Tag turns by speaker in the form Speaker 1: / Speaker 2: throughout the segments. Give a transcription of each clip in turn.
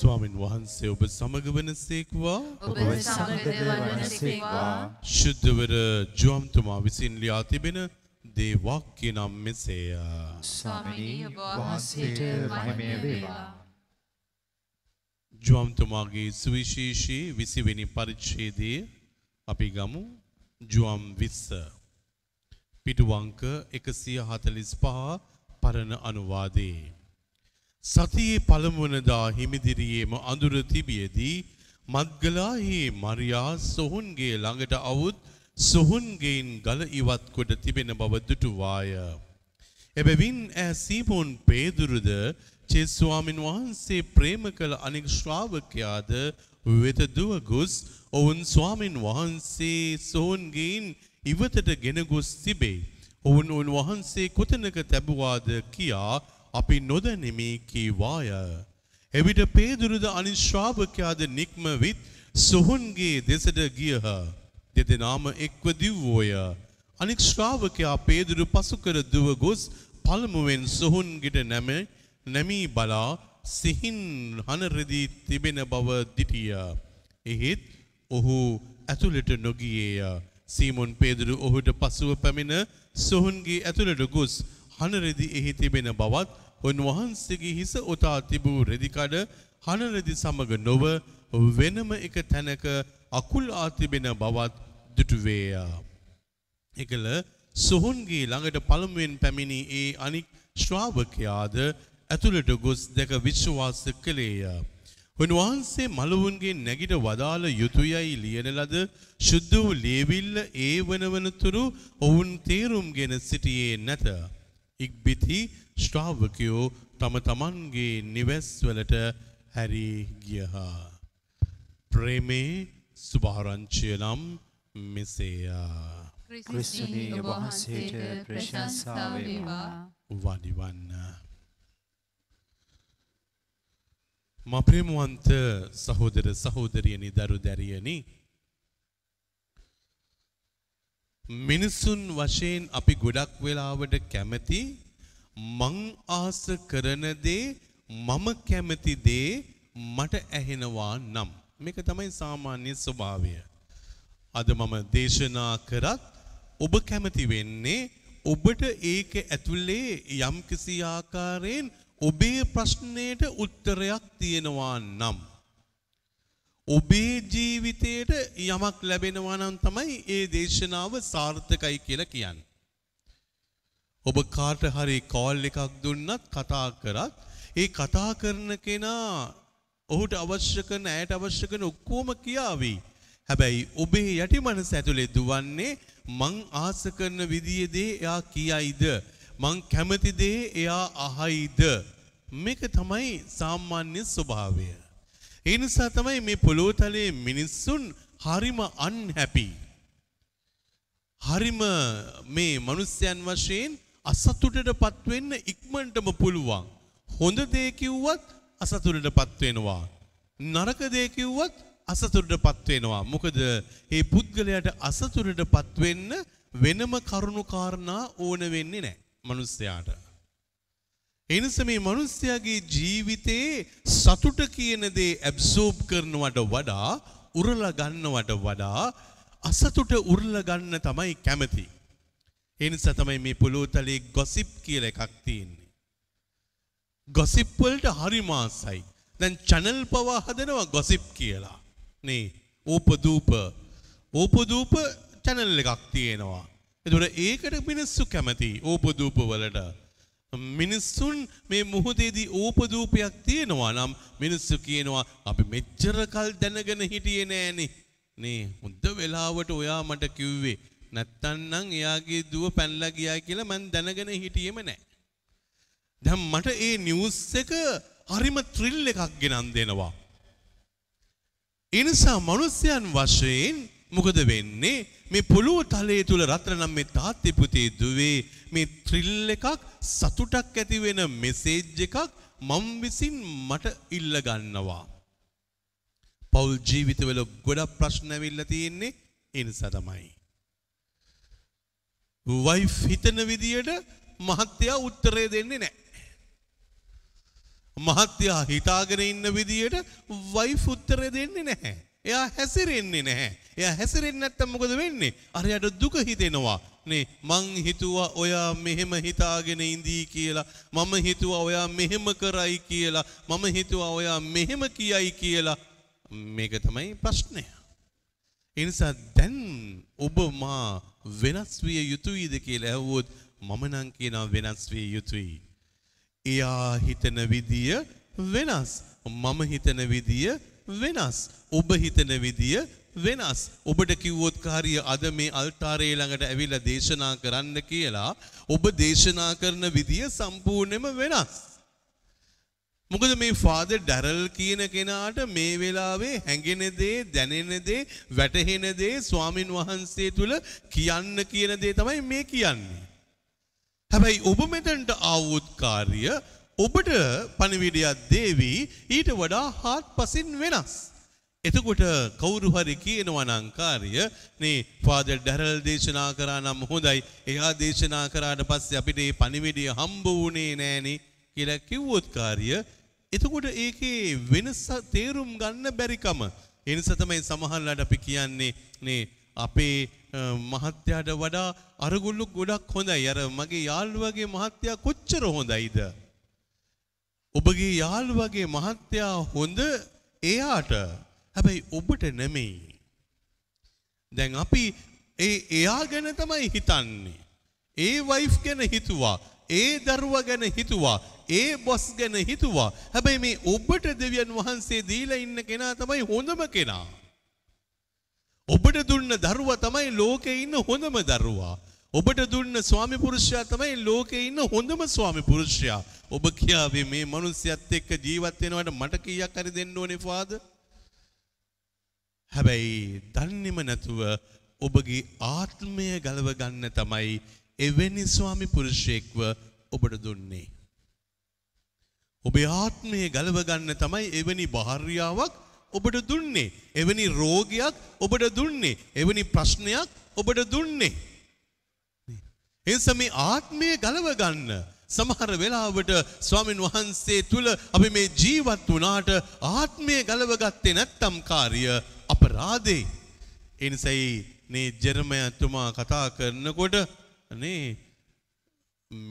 Speaker 1: ස්වාමින් වහන්සේ ඔබ සමග වනසේක්වා ඔබ සමග වනසේක්වා ශුද්ධවර ජුවම්තුමා විසින් ලියා තිබෙන දේ වාක්‍ය නම් මෙසේය ස්වාමිනී ඔබ වහන්සේට මහිමය වේවා ජුවම්තුමාගේ සුවිශේෂී 20 වෙනි පරිච්ඡේදයේ අපි ගමු ජුවම් 20 පිටුවංක 145 පරණ අනුවාදයේ සතියේ පළමුවනදා හිමිදිරියේම අඳුර තිබියදී මද්ගලාහි මරියා සොහුන්ගේ ළඟට අවුත් සොහුන්ගේන් ගල ඉවත්කොට තිබෙන බව දුටුවාය. එබැවින් ඇ සීමෝන් පේදුරුද චෙස්වාමින් වහන්සේ ප්‍රේම කළ අනෙක් ශ්‍රාවකයාද වෙත දුවගොස් ඔවුන් ස්වාමින් වහන්සේ සොහුන්ගේන් ඉවතට ගෙනගොස් තිබේ. ඔවුන් උන් වහන්සේ කොතනක තැබවාද කියා අපි නොදැනෙමි කීවාය. එවිට පේදුරුද අනිශ්‍රාවකයාද නික්මවිත් සොහොන්ගේ දෙසට ගියහ. දෙදෙනාම එක්ව දිව්වෝය. අනික් ශ්‍රාවකයා පේදුරු පසුකර දුව ගොස් පළමුුවෙන් සොහොන්ගිට නැම නැමී බලා සිහින් හනරදී තිබෙන බව දිටිය. එහෙත් ඔහු ඇතුළට නොගියේය. සීමොන් පේදුරු ඔහුට පසුව පැමිණ සොහුන්ගේ ඇතුළට ගොස් හනරදි එහි තිබෙන බවත් උන්වහන්සේගේ හිස ඔතා තිබූ රෙදිකඩ හනරෙදි සමග නොව වෙනම එක තැනක අකුල් ආතිබෙන බවත් දුටුවේය. එකල සොහොන්ගේ ළඟට පළමුුවෙන් පැමිණි ඒ අනික් ශ්‍රාවකයාද ඇතුළට ගොස් දැක විශ්වාස කළේය. උන්වහන්සේ මළවුන්ගේ නැගිට වදාළ යුතුයයි ලියන ලද ශුද්ධ වූ ලේවිල්ල ඒ වනවනතුරු ඔවුන් තේරුම්ගෙන සිටියේ නැත. ඉක්බිති ශ්‍රාවකයෝ තම තමන්ගේ නිවැස්වලට හැරී ගියහා. ප්‍රේමේ ස්භාරංචය නම් මෙසේයා. ක්‍රිස්තුනී වහන්සේට ප්‍රශංසාාවේවා වඩිවන්න. මප්‍රේමුවන්ත සහෝදර සහෝදරියනි දරු දැරියනි මිනිසුන් වශයෙන් අපි ගොඩක් වෙලාවට කැමති මං ආස කරන දේ මම කැමති දේ මට ඇහෙනවා නම් මේක තමයි සාමාන්‍ය ස්වභාවය. අද මම දේශනා කරත් ඔබ කැමති වෙන්නේ ඔබට ඒක ඇතුලේ යම්කිසි ආකාරයෙන් ඔබේ ප්‍රශ්නයට උත්තරයක් තියෙනවා නම් ඔබේ ජීවිතයට යමක් ලැබෙනවා නම් තමයි ඒ දේශනාව සාර්ථකයි කියලා කියන්නේ. ඔබ කාට හරි කෝල් එකක් දුන්නත් කතා කරත් ඒ කතා කරන කෙනා ඔහුට අවශ්‍ය කරන ඇයට අවශ්‍ය කරන ඔක්කොම කියාවි. හැබැයි ඔබේ යටි මනස ඇතුලේ දුවන්නේ මං ආස කරන විදියේ දේ එයා කියයිද? මං කැමති දේ එයා අහයිද? මේක තමයි සාමාන්‍ය ස්වභාවය. ඒ නිසා තමයි මේ පොළොව තලයේ මිනිස්සුන් හරිම අන්හැපි. හරිම මේ මනුස්සයන් වශයෙන් අසතුටට පත්වෙන්න ඉක්මනටම පුළුවන්. හොඳ දේ කිව්වත් අසතුටට පත්වෙනවා. නරක දේ කිව්වත් අසතුටට පත්වෙනවා. මොකද මේ පුද්ගලයාට අසතුටට පත්වෙන්න වෙනම කරුණු කාරණා ඕන වෙන්නේ නැහැ මිනිස්යාට. එනිස මේ මිනිස්යාගේ ජීවිතේ සතුට කියන දේ ඇබ්සෝබ් කරනවට වඩා උරලා ගන්නවට වඩා අසතුට උරලා ගන්න තමයි කැමති. එනිසා තමයි මේ පොළොතලේ ගොසිප් කියලා එකක් තියෙන්නේ. ගොසිප් වලට හරි මාසයි. දැන් channel පවා හදනවා ගොසිප් කියලා. නේ. ඕපදූප. ඕපදූප channel එකක් තියෙනවා. එතකොට ඒකට මිනිස්සු කැමති ඕපදූප වලට. මිනිස්සුන් මේ මුහුදේදී ඕපදූපයක් තියෙනවා නම් මිනිස්සු කියනවා අපි මෙච්චර කල් දැනගෙන හිටියේ නෑනේ. නේ හොඳ වෙලාවට ඔයා මට කිව්වේ නැත්තන්නම් එයාගේ දුව පැනලා ගියා කියලා මං දැනගෙන හිටියෙම නැහැ. දැන් මට ඒ නිවුස් එක හරිම ත්‍රිල් එකක් ගෙනන් දෙනවා. ඒ නිසා මිනිස්යන් වශයෙන් මොකද වෙන්නේ මේ පොළොව තලයේ තුල රත්නම් මේ තාත්තේ පුතේ දුවේ මේ ත්‍රිල් එකක් සතුටක් ඇති වෙන මෙසේජ් එකක් මම් විසින් මට ඉල්ල ගන්නවා. පෞල් ජීවිතවල ගොඩක් ප්‍රශ්න ඇවිල්ලා තියෙන්නේ ඒ නිසා තමයි. වයිෆ් හිතන විදියට මහත්තයා උත්තරේ දෙන්නේ නැහැ. මහත්තයා හිතාගෙන ඉන්න විදියට වයිෆ් උත්තරේ දෙන්නේ නැහැ. එයා හැසිරෙන්නේ නැහැ. එයා හැසිරෙන්නේ නැත්තම් මොකද වෙන්නේ? අරයට දුක හිතෙනවා. නේ මං හිතුවා ඔයා මෙහෙම හිතාගෙන ඉඳී කියලා මම හිතුවා ඔයා මෙහෙම කරයි කියලා මම හිතුවා ඔයා මෙහෙම කියයි කියලා මේක තමයි ප්‍රශ්නය. ඒ නිසා දැන් ඔබ මා වෙනස් විය යුතුයිද කියලා ඇහුවොත් මම නම් කියනවා වෙනස් විය යුතුයි. එයා හිතන විදිය වෙනස්. මම හිතන විදිය වෙනස්. ඔබ හිතන විදිය වෙනස්. ඔබට කිව්වොත් කාරිය අද මේ අල්තාරයේ ළඟට ඇවිල්ලා දේශනා කරන්න කියලා ඔබ දේශනා කරන විදිය සම්පූර්ණයෙන්ම වෙනස්. මොකද මේ ෆාදර් ඩැරල් කියන කෙනාට මේ වෙලාවේ හැඟෙන දේ දැනෙන දේ වැටහෙන දේ ස්වාමින් වහන්සේ තුල කියන්න කියන දේ තමයි මේ කියන්නේ. හැබැයි ඔබ මෙතනට ආවොත් කාර්ය ඔබට පණිවිඩයක් දේවි ඊට වඩා හාත්පසින් වෙනස්. එතකොට කවුරු හරි කියනවා නම් කාර්ය මේ ෆාදර් ඩැරල් දේශනා කරා නම් හොඳයි. එයා දේශනා කරාට පස්සේ අපිට මේ පණිවිඩය හම්බ වුණේ නෑනේ කියලා කිව්වොත් කාර්ය එතකොට ඒකේ වෙනස තේරුම් ගන්න බැරිකම. ඒ නිසා තමයි සමහරලාට අපි කියන්නේ නේ අපේ මහත්තයාට වඩා අරගොල්ලෝ ගොඩක් හොඳයි. අර මගේ යාළුවගේ මහත්තයා කොච්චර හොඳයිද? ඔබගේ යාළුවගේ මහත්තයා හොඳ එයාට. හැබැයි ඔබට නෙමෙයි. දැන් අපි ඒ එයා ගැන තමයි හිතන්නේ. ඒ වයිෆ් ගැන හිතුවා. ඒ දරුව ගැන හිතුවා. ඒ බොස් ගැන හිතුවා. හැබැයි මේ ඔබට දෙවියන් වහන්සේ දීලා ඉන්න කෙනා තමයි හොඳම කෙනා. ඔබට දුන්න දරුවා තමයි ලෝකේ ඉන්න හොඳම දරුවා. ඔබට දුන්න ස්වාමි පුරුෂයා තමයි ලෝකේ ඉන්න හොඳම ස්වාමි පුරුෂයා. ඔබ කියාවේ මේ මිනිස්සයත් එක්ක ජීවත් වෙනවට මට කීයක් හරි දෙන්න ඕනේ ෆාදර්? හැබැයි දන්නෙම නැතුව ඔබගේ ආත්මය ගලව ගන්න තමයි එවැනි ස්වාමි පුරුෂයෙක්ව ඔබට දුන්නේ. ඔබේ ආත්මය ගලවගන්න තමයි එවැනි භාර්යාවක් ඔබට දුන්නේ. එවැනි රෝගයක් ඔබට දුන්නේ. එවැනි ප්‍රශ්නයක් ඔබට දුන්නේ. එනිසා මේ ආත්මය ගලවගන්න සමහර වෙලාවට ස්වාමින් වහන්සේ තුල අපි මේ ජීවත් වුණාට ආත්මය ගලවගත්තේ නැත්තම් කාර්ය අපරාධේ. එනිසයි මේ ජෙරමයතුමා කතා කරනකොට අනේ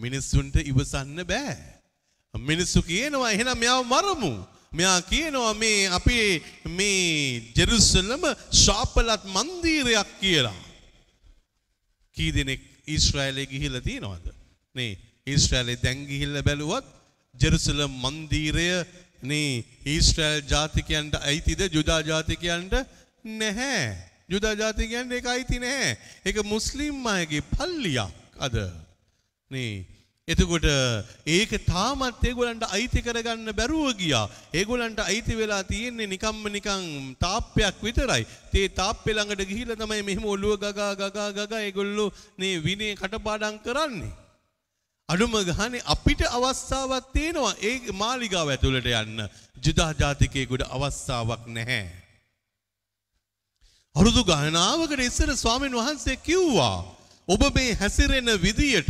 Speaker 1: මිනිස්සුන්ට ඉවසන්න බෑ. මිනිස්සු කියනවා එහෙනම් මෙයාව මරමු. මෙයා කියනවා මේ අපේ මේ ජෙරුසලම ශාපලත් මන්දිරයක් කියලා. කී දෙනෙක් ඊශ්‍රායලේ ගිහිල්ලා තියෙනවද? නේ ඊශ්‍රායලේ දැන් ගිහිල්ලා බැලුවත් ජෙරුසලම් මන්දිරය නේ ඊශ්‍රායල් ජාතිකයන්ට අයිතිද යුදා ජාතිකයන්ට නැහැ. යුදා ජාතිය කියන්නේ ඒක අයිති නැහැ. ඒක මුස්ලිම් අයගේ පල්ලියක් අද. නේ. එතකොට ඒක තාමත් ඒගොල්ලන්ට අයිති කරගන්න බැරුව ගියා. ඒගොල්ලන්ට අයිති වෙලා තියෙන්නේ නිකම්ම නිකන් තාප්පයක් විතරයි. ඒ තාප්පේ ළඟට ගිහිල්ලා තමයි මෙහෙම ඔළුව ගගා ගගා ගගා ඒගොල්ලෝ මේ විනේ කටපාඩම් කරන්නේ. අඩුම ගහනේ අපිට අවස්ථාවක් තියෙනවා ඒ මාලිගාව ඇතුළට යන්න. ජුදා ජාතිකයෙකුට අවස්ථාවක් නැහැ. අරුදු ගණනාවකට ඉස්සර ස්වාමීන් වහන්සේ කිව්වා. ඔබ මේ හැසිරෙන විදියට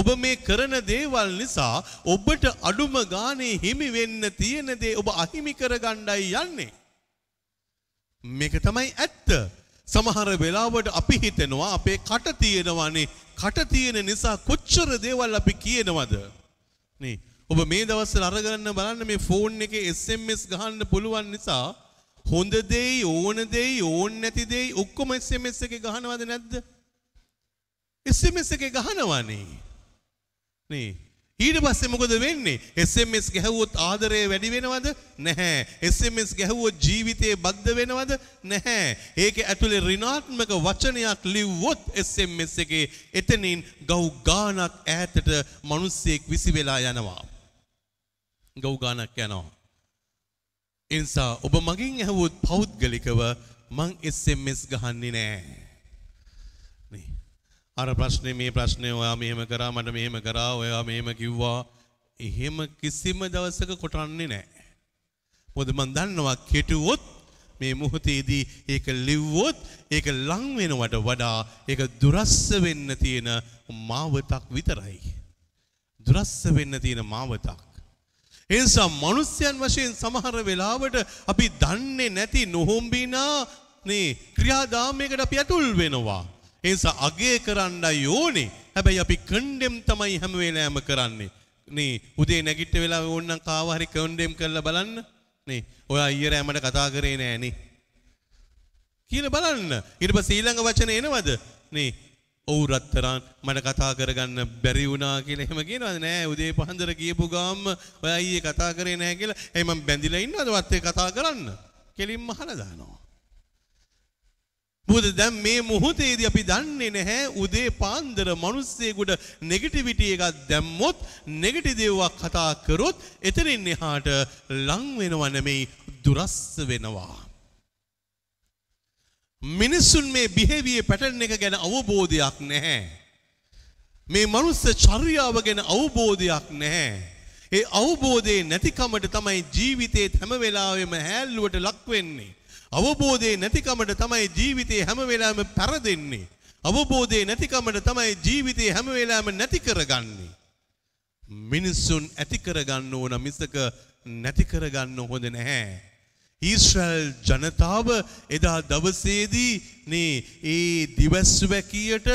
Speaker 1: ඔබ මේ කරන දේවල් නිසා ඔබට අඩුම ගානේ හිමි වෙන්න තියෙන දේ ඔබ අහිමි කරගණ්ඩයි යන්නේ. මේක තමයි ඇත්ත. සමහර වෙලාවට අපි හිතෙනවා අපේ කට තියෙනවානේ කට තියෙන නිසා කොච්චර දේවල් අපි කියනවද. නේ ඔබ මේ දවස්වල අරගන්න බලන්න මේ ෆෝන් එකේ SMS ගහන්න පුළුවන් නිසා හොඳ දෙයි ඕන දෙයි ඕන් නැති දෙයි ඔක්කොම SMS එකේ ගහනවද නැද්ද? SMS එකේ ගහනවනේ. නේ. ඊට පස්සේ මොකද වෙන්නේ? SMS ගැහුවොත් ආදරය වැඩි වෙනවද? නැහැ. SMS ගැහුවොත් ජීවිතේ බද්ධ වෙනවද? නැහැ. ඒක ඇතුලේ ඍණාත්මක වචනයක් ලිව්වොත් SMS එකේ එතනින් ගව් ගානක් ඈතට මිනිස්සෙක් විසි වෙලා යනවා. ගව් ගානක් යනවා. එනිසා ඔබ මගින් ඇහුවොත් පෞද්ගලිකව මං SMS ගහන්නේ නෑ. නේ. අර ප්‍රශ්නේ මේ ප්‍රශ්නේ ඔයා මෙහෙම කරා මට මෙහෙම කරා ඔයා මෙහෙම කිව්වා. එහෙම කිසිම දවසක කොටන්නේ නෑ. මොකද මං දන්නවා කෙටුවොත් මේ මොහොතේදී ඒක ලිව්වොත් ඒක ලං වෙනවට වඩා ඒක දුරස්ස වෙන්න තියෙන මාවතක් විතරයි. දුරස්ස වෙන්න තියෙන මාවතක්. එනිසා මනුස්සයන් වශයෙන් සමහර වෙලාවට අපි දන්නේ නැති නොහොම්බිනා නේ ක්‍රියාදාමයකට අපි ඇතුල් වෙනවා. එනිසා අගය කරන්නයි ඕනේ. හැබැයි අපි කණ්ඩෙම් තමයි හැම වෙලාවෙම කරන්නේ. නේ උදේ නැගිට වෙලාව ඕන්නම් කාව හරි කණ්ඩෙම් කරලා බලන්න. නේ ඔය අයියරෑමට කතා කරේ නෑනේ. කියල බලන්න ඉරිප සීළඟ වචන එනවද නේ ඔවුරත්තරන් මට කතා කරගන්න බැරි වුණා කියලා එහෙම කියනවාද නෑ උදේ පහන්දර ගියපු ගාම්ම ඔය අයියේ කතා කරේ නෑ කියලා එයි මම බැඳිලා ඉන්නවද වත්තේ කතා කරන්න කෙලින්ම අහලා දානවා මොකද දැන් මේ මොහොතේදී අපි දන්නේ නැහැ උදේ පාන්දර මිනිස්සෙකුට නෙගටිවිටි එකක් දැම්මොත් නෙගටිව් දේවල් කතා කරොත් එතනින් එහාට ලං වෙනව නෙමෙයි දුරස් වෙනවා මිනිස්සුන් මේ බිහෙවියේ පැටර්න් එක ගැන අවබෝධයක් නැහැ. මේ මනුස්ස චර්යාව ගැන අවබෝධයක් නැහැ. ඒ අවබෝධයේ නැතිකමට තමයි ජීවිතේ හැම වෙලාවෙම හැල්ලුවට ලක් වෙන්නේ. අවබෝධයේ නැතිකමට තමයි ජීවිතේ හැම වෙලාවෙම පරදෙන්නේ. අවබෝධයේ නැතිකමට තමයි ජීවිතේ හැම වෙලාවෙම නැති කරගන්නේ. මිනිසුන් ඇති කරගන්න ඕන මිසක නැති කරගන්න හොඳ නැහැ. ඊශ්‍රායල් ජනතාව එදා දවසේදී මේ ඒ දිවස්වැකියට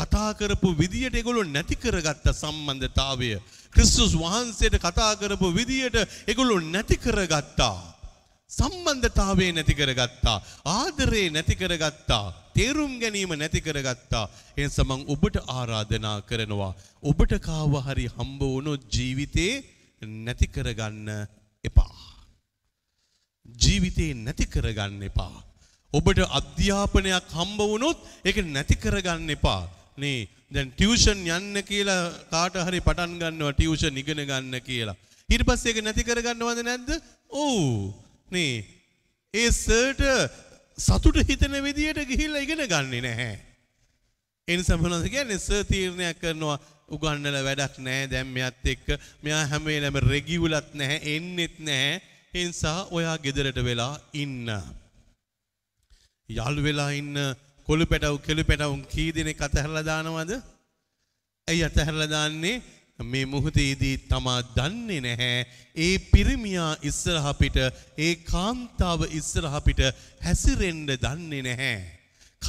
Speaker 1: කතා කරපු විදියට ඒගොල්ලෝ නැති කරගත්ත සම්බන්ධතාවය ක්‍රිස්තුස් වහන්සේට කතා කරපු විදියට ඒගොල්ලෝ නැති කරගත්තා සම්බන්ධතාවේ නැති කරගත්තා ආදරේ නැති කරගත්තා තේරුම් ගැනීම නැති කරගත්තා එනිසා මම ඔබට ආරාධනා කරනවා ඔබට කාව හරි හම්බ වුණොත් ජීවිතේ නැති කරගන්න එපා ජීවිතේ නැති කරගන්න එපා. ඔබට අධ්‍යාපනයක් හම්බ වුණොත් ඒක නැති කරගන්න එපා. නේ දැන් ටියුෂන් යන්න කියලා කාට හරි පටන් ගන්නවා ටියුෂන් ඉගෙන ගන්න කියලා. ඊට පස්සේ ඒක නැති කරගන්නවද නැද්ද? ඔව්. නේ ඒ සර්ට සතුට හිතන විදියට ගිහිල්ලා ඉගෙන ගන්නේ නැහැ. ඒ නිසා මොනවද කියන්නේ සර් තීරණයක් කරනවා උගන්නලා වැඩක් නැහැ. දැන් මෙයත් එක්ක මෙයා හැම වෙලාවෙම රෙගියුලත් නැහැ, එන්නෙත් නැහැ. හිංසා ඔයා ගෙදරට වෙලා ඉන්න. යල් වෙලා ඉන්න කොළු පැටව් කෙළු පැටවුන් කී දෙනෙක් අතහැරලා දානවද? ඇයි අතහැරලා දාන්නේ? මේ මුහුතේදී තමා දන්නේ නැහැ. ඒ පිරිමියා ඉස්සරහ පිට, ඒ කාන්තාව ඉස්සරහ පිට හැසිරෙන්න දන්නේ නැහැ.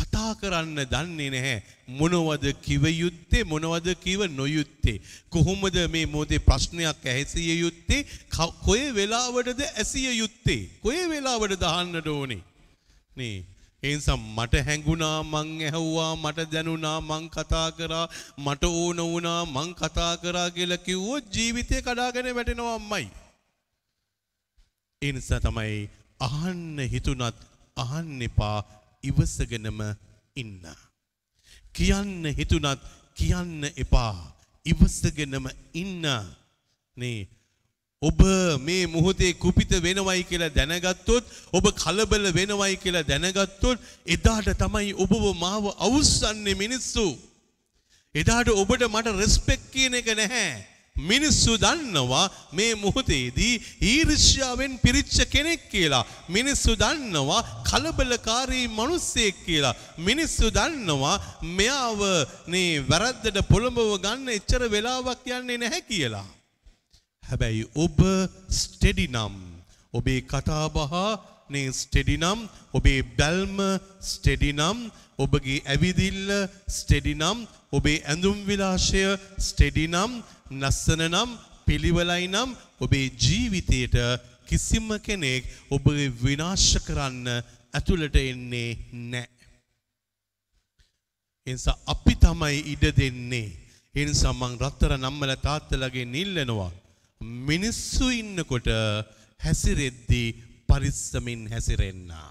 Speaker 1: කතා කරන්න දන්නේ නැහැ මොනවද කිව යුත්තේ මොනවද කිව නොයුත්තේ කොහොමද මේ මොදේ ප්‍රශ්නයක් ඇහසිය යුත්තේ කොය වෙලාවටද ඇසිය යුත්තේ කොය වෙලාවටද අහන්නට ඕනේ නේ එනිසා මට හැඟුණා මං ඇහුවා මට දැනුණා මං කතා කරා මට ඕන වුණා මං කතා කරා කියලා කිව්වොත් ජීවිතේ කඩාගෙන වැටෙනවා අම්මයි ඒ නිසා තමයි අහන්න හිතුණත් අහන්න එපා ඉවසගෙනම ඉන්න. කියන්න හිතුනත් කියන්න එපා. ඉවසගෙනම ඉන්න. නේ ඔබ මේ මුහොදේ කුපිත වෙනවයි කියලා දැනගත්තොත් ඔබ කලබල වෙනවයි කියලා දැනගත්තොත් එදාට තමයි ඔබව මාව අවුස්සන්නේ මිනිස්සු. එදාට ඔබට මට රෙස්පෙක් කියන එක නැහැ. මිනිස්සු දන්නවා මේ මොහොතේදී ඊර්ෂ්‍යාවෙන් පිරිච්ච කෙනෙක් කියලා. මිනිස්සු දන්නවා කලබලකාරී මිනිස්සෙක් කියලා. මිනිස්සු දන්නවා මෙයාව මේ වැරද්දට පොළඹව ගන්න එච්චර වෙලාවක් යන්නේ නැහැ කියලා. හැබැයි ඔබ ස්ටෙඩි නම් ඔබේ කතාබහ නේ ස්ටෙඩි නම් ඔබේ බැල්ම ස්ටෙඩි නම් ඔබගේ ඇවිදිල්ල ස්ටෙඩි නම් ඔබේ ඇඳුම් විලාශය ස්ටෙඩි නම් නස්සන නම් පිළිවලයි නම් ඔබේ ජීවිතයට කිසිම කෙනෙක් ඔබ විනාශ කරන්න ඇතුළට එන්නේ නෑ. එනිසා අපි තමයි ඉඩ දෙන්නේ. එනිසා මං රත්තර නම්මල තාත්තලගේ නිල්ලනවා. මිනිස්සු ඉන්නකොට හැසිරෙද්දී පරිස්සමින් හැසිරෙන්නා.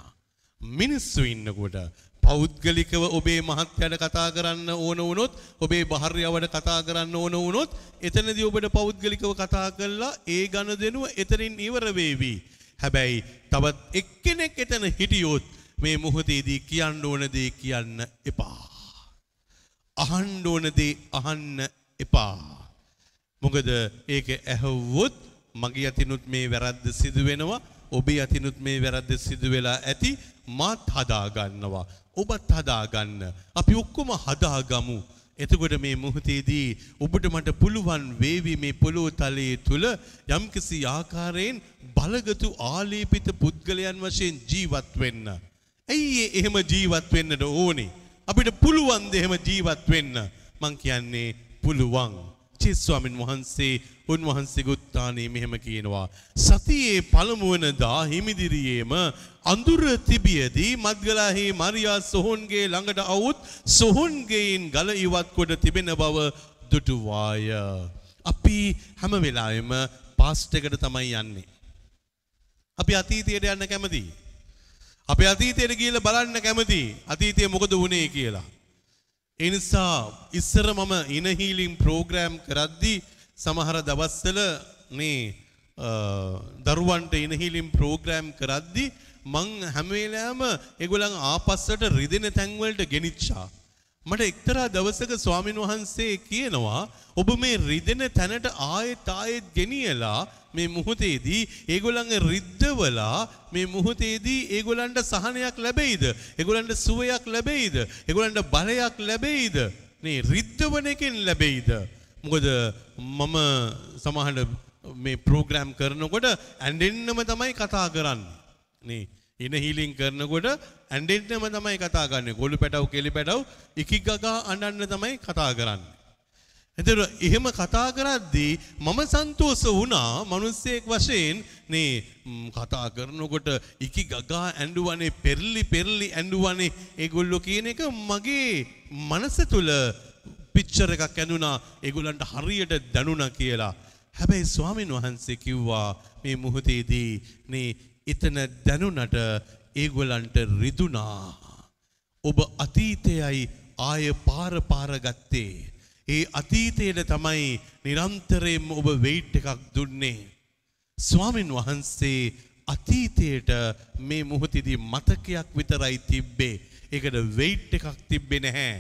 Speaker 1: මිනිස්සු ඉන්නකොට පෞද්ගලිකව ඔබේ මහත්යට කතා කරන්න ඕන වුණොත් ඔබේ භාර්යාවට කතා කරන්න ඕන වුණොත් එතනදී ඔබට පෞද්ගලිකව කතා කළා ඒ ගනුදෙනුව එතනින් ඉවර වේවි. හැබැයි තවත් එක්කෙනෙක් එතන හිටියොත් මේ මොහොතේදී කියන්න ඕන දේ කියන්න එපා. අහන්න ඕන දේ අහන්න එපා. මොකද ඒක ඇහුවොත් මගේ අතිනුත් මේ වැරද්ද සිදු වෙනවා ඔබේ අතිනුත් මේ වැරද්ද සිදු වෙලා ඇති මාත් හදා ගන්නවා ඔබත් හදාගන්න. අපි ඔක්කොම හදාගමු. එතකොට මේ මුහතේදී ඔබට මට පුළුවන් වේවි මේ පොළොව තලයේ තුල යම්කිසි ආකාරයෙන් බලගතු ආලේපිත පුද්ගලයන් වශයෙන් ජීවත් වෙන්න. ඇයි එහෙම ජීවත් වෙන්නට ඕනේ? අපිට පුළුවන් ද එහෙම ජීවත් වෙන්න? මං කියන්නේ පුළුවන්. චිස් ස්වාමින් වහන්සේ උන්වහන්සේ උත්තානේ මෙහෙම කියනවා. සතියේ පළමුවනදා හිමිදිරියේම අඳුර තිබියදී මද්ගලාහි මරියා සොහොන්ගේ ළඟට අවුත් සොහොන්ගේයින් ගල ඉවත් කොට තිබෙන බව දුටුවාය. අපි හැම වෙලාවෙම පාස්ට් එකට තමයි යන්නේ. අපි අතීතයට යන්න කැමතියි. අපි අතීතයට ගිහිල්ලා බලන්න කැමතියි. අතීතයේ මොකද වුනේ කියලා. ඒ නිසා ඉස්සර මම ඉනහීලින් ප්‍රෝග්‍රෑම් කරද්දී සමහර දවස්සල මේ දරුවන්ට ඉනහිලිම් ප්‍රෝග්‍රෑම් කරද්දි මං හැමේලෑම එගොලන් ආපස්සට රිදෙන තැන්වලට ගෙනිච්චා. මට එක්තරා දවසක ස්වාමින් වහන්සේ කියනවා ඔබ මේ රිදෙන තැනට ආයෙත් ආයෙත් ගෙනියලා මේ මුහුතේදී ඒගොල්ලන් රිද්දවලා මේ මුහුතේදී ඒගොල්ලන්ට සහනයක් ලැබෙයිද? ඒගොල්ලන්ට සුවයක් ලැබෙයිද? ඒගොල්ලන්ට බලයක් ලැබෙයිද? මේ රිද්දවන එකෙන් ලැබෙයිද? මොකද මම සමහට මේ ප්‍රෝග්‍රෑම් කරනකොට ඇන්ඩෙන්න්නම තමයි කතා කරන්න. නේ එන හිලින් කරනකොට ඇන්ඩෙන්ටම තමයි කතා ගන්න ගොලු පැටව් කෙලි පැටව් එකි ගගා අඩන්න තමයි කතා කරන්න. එතර එහෙම කතා කරද්දී මම සන්තෝස වුණා මනුස්සයෙක් වශයෙන් නේ කතා කරනකොට එකි ගගා ඇඩුවනේ පෙරලි පෙරලි ඇඩුවනේ ඒගොල්ලො කියන එක මගේ මනස තුළ පිච්චර එකක් ඇඳුනා ඒගොල්ලන්ට හරියට දැනුණා කියලා. හැබැයි ස්වාමින් වහන්සේ කිව්වා මේ මුහුතේදී මේ එතන දැනුණට ඒගොල්ලන්ට රිදුනා. ඔබ අතීතයයි ආය පාර පාර ගත්තේ. ඒ අතීතයට තමයි නිරන්තරයෙන්ම ඔබ වෙයිට් එකක් දුන්නේ. ස්වාමින් වහන්සේ අතීතයට මේ මුහුතිදී මතකයක් විතරයි තිබ්බේ. ඒකට වෙයිට් එකක් තිබ්බේ නැහැ.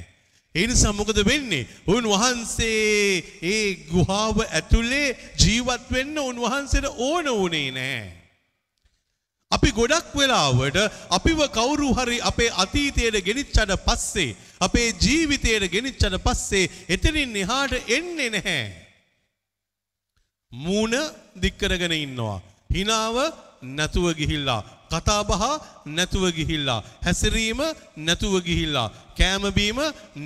Speaker 1: ඒ නිසා මොකද වෙන්නේ? උන්වහන්සේ ඒ ගුහාව ඇතුලේ ජීවත් වෙන්න උන්වහන්සේට ඕන වුණේ නැහැ. අපි ගොඩක් වෙලාවට අපිව කවුරු හරි අපේ අතීතයට ගෙනිච්චට පස්සේ අපේ ජීවිතයට ගෙනිච්චට පස්සේ එතනින් එහාට එන්නේ නැහැ. මූණ දික් කරගෙන ඉන්නවා. හිනාව නැතුව ගිහිල්ලා කතාබහ නැතුව ගිහිල්ලා. හැසිරීම නැතුව ගිහිල්ලා. කෑමබීම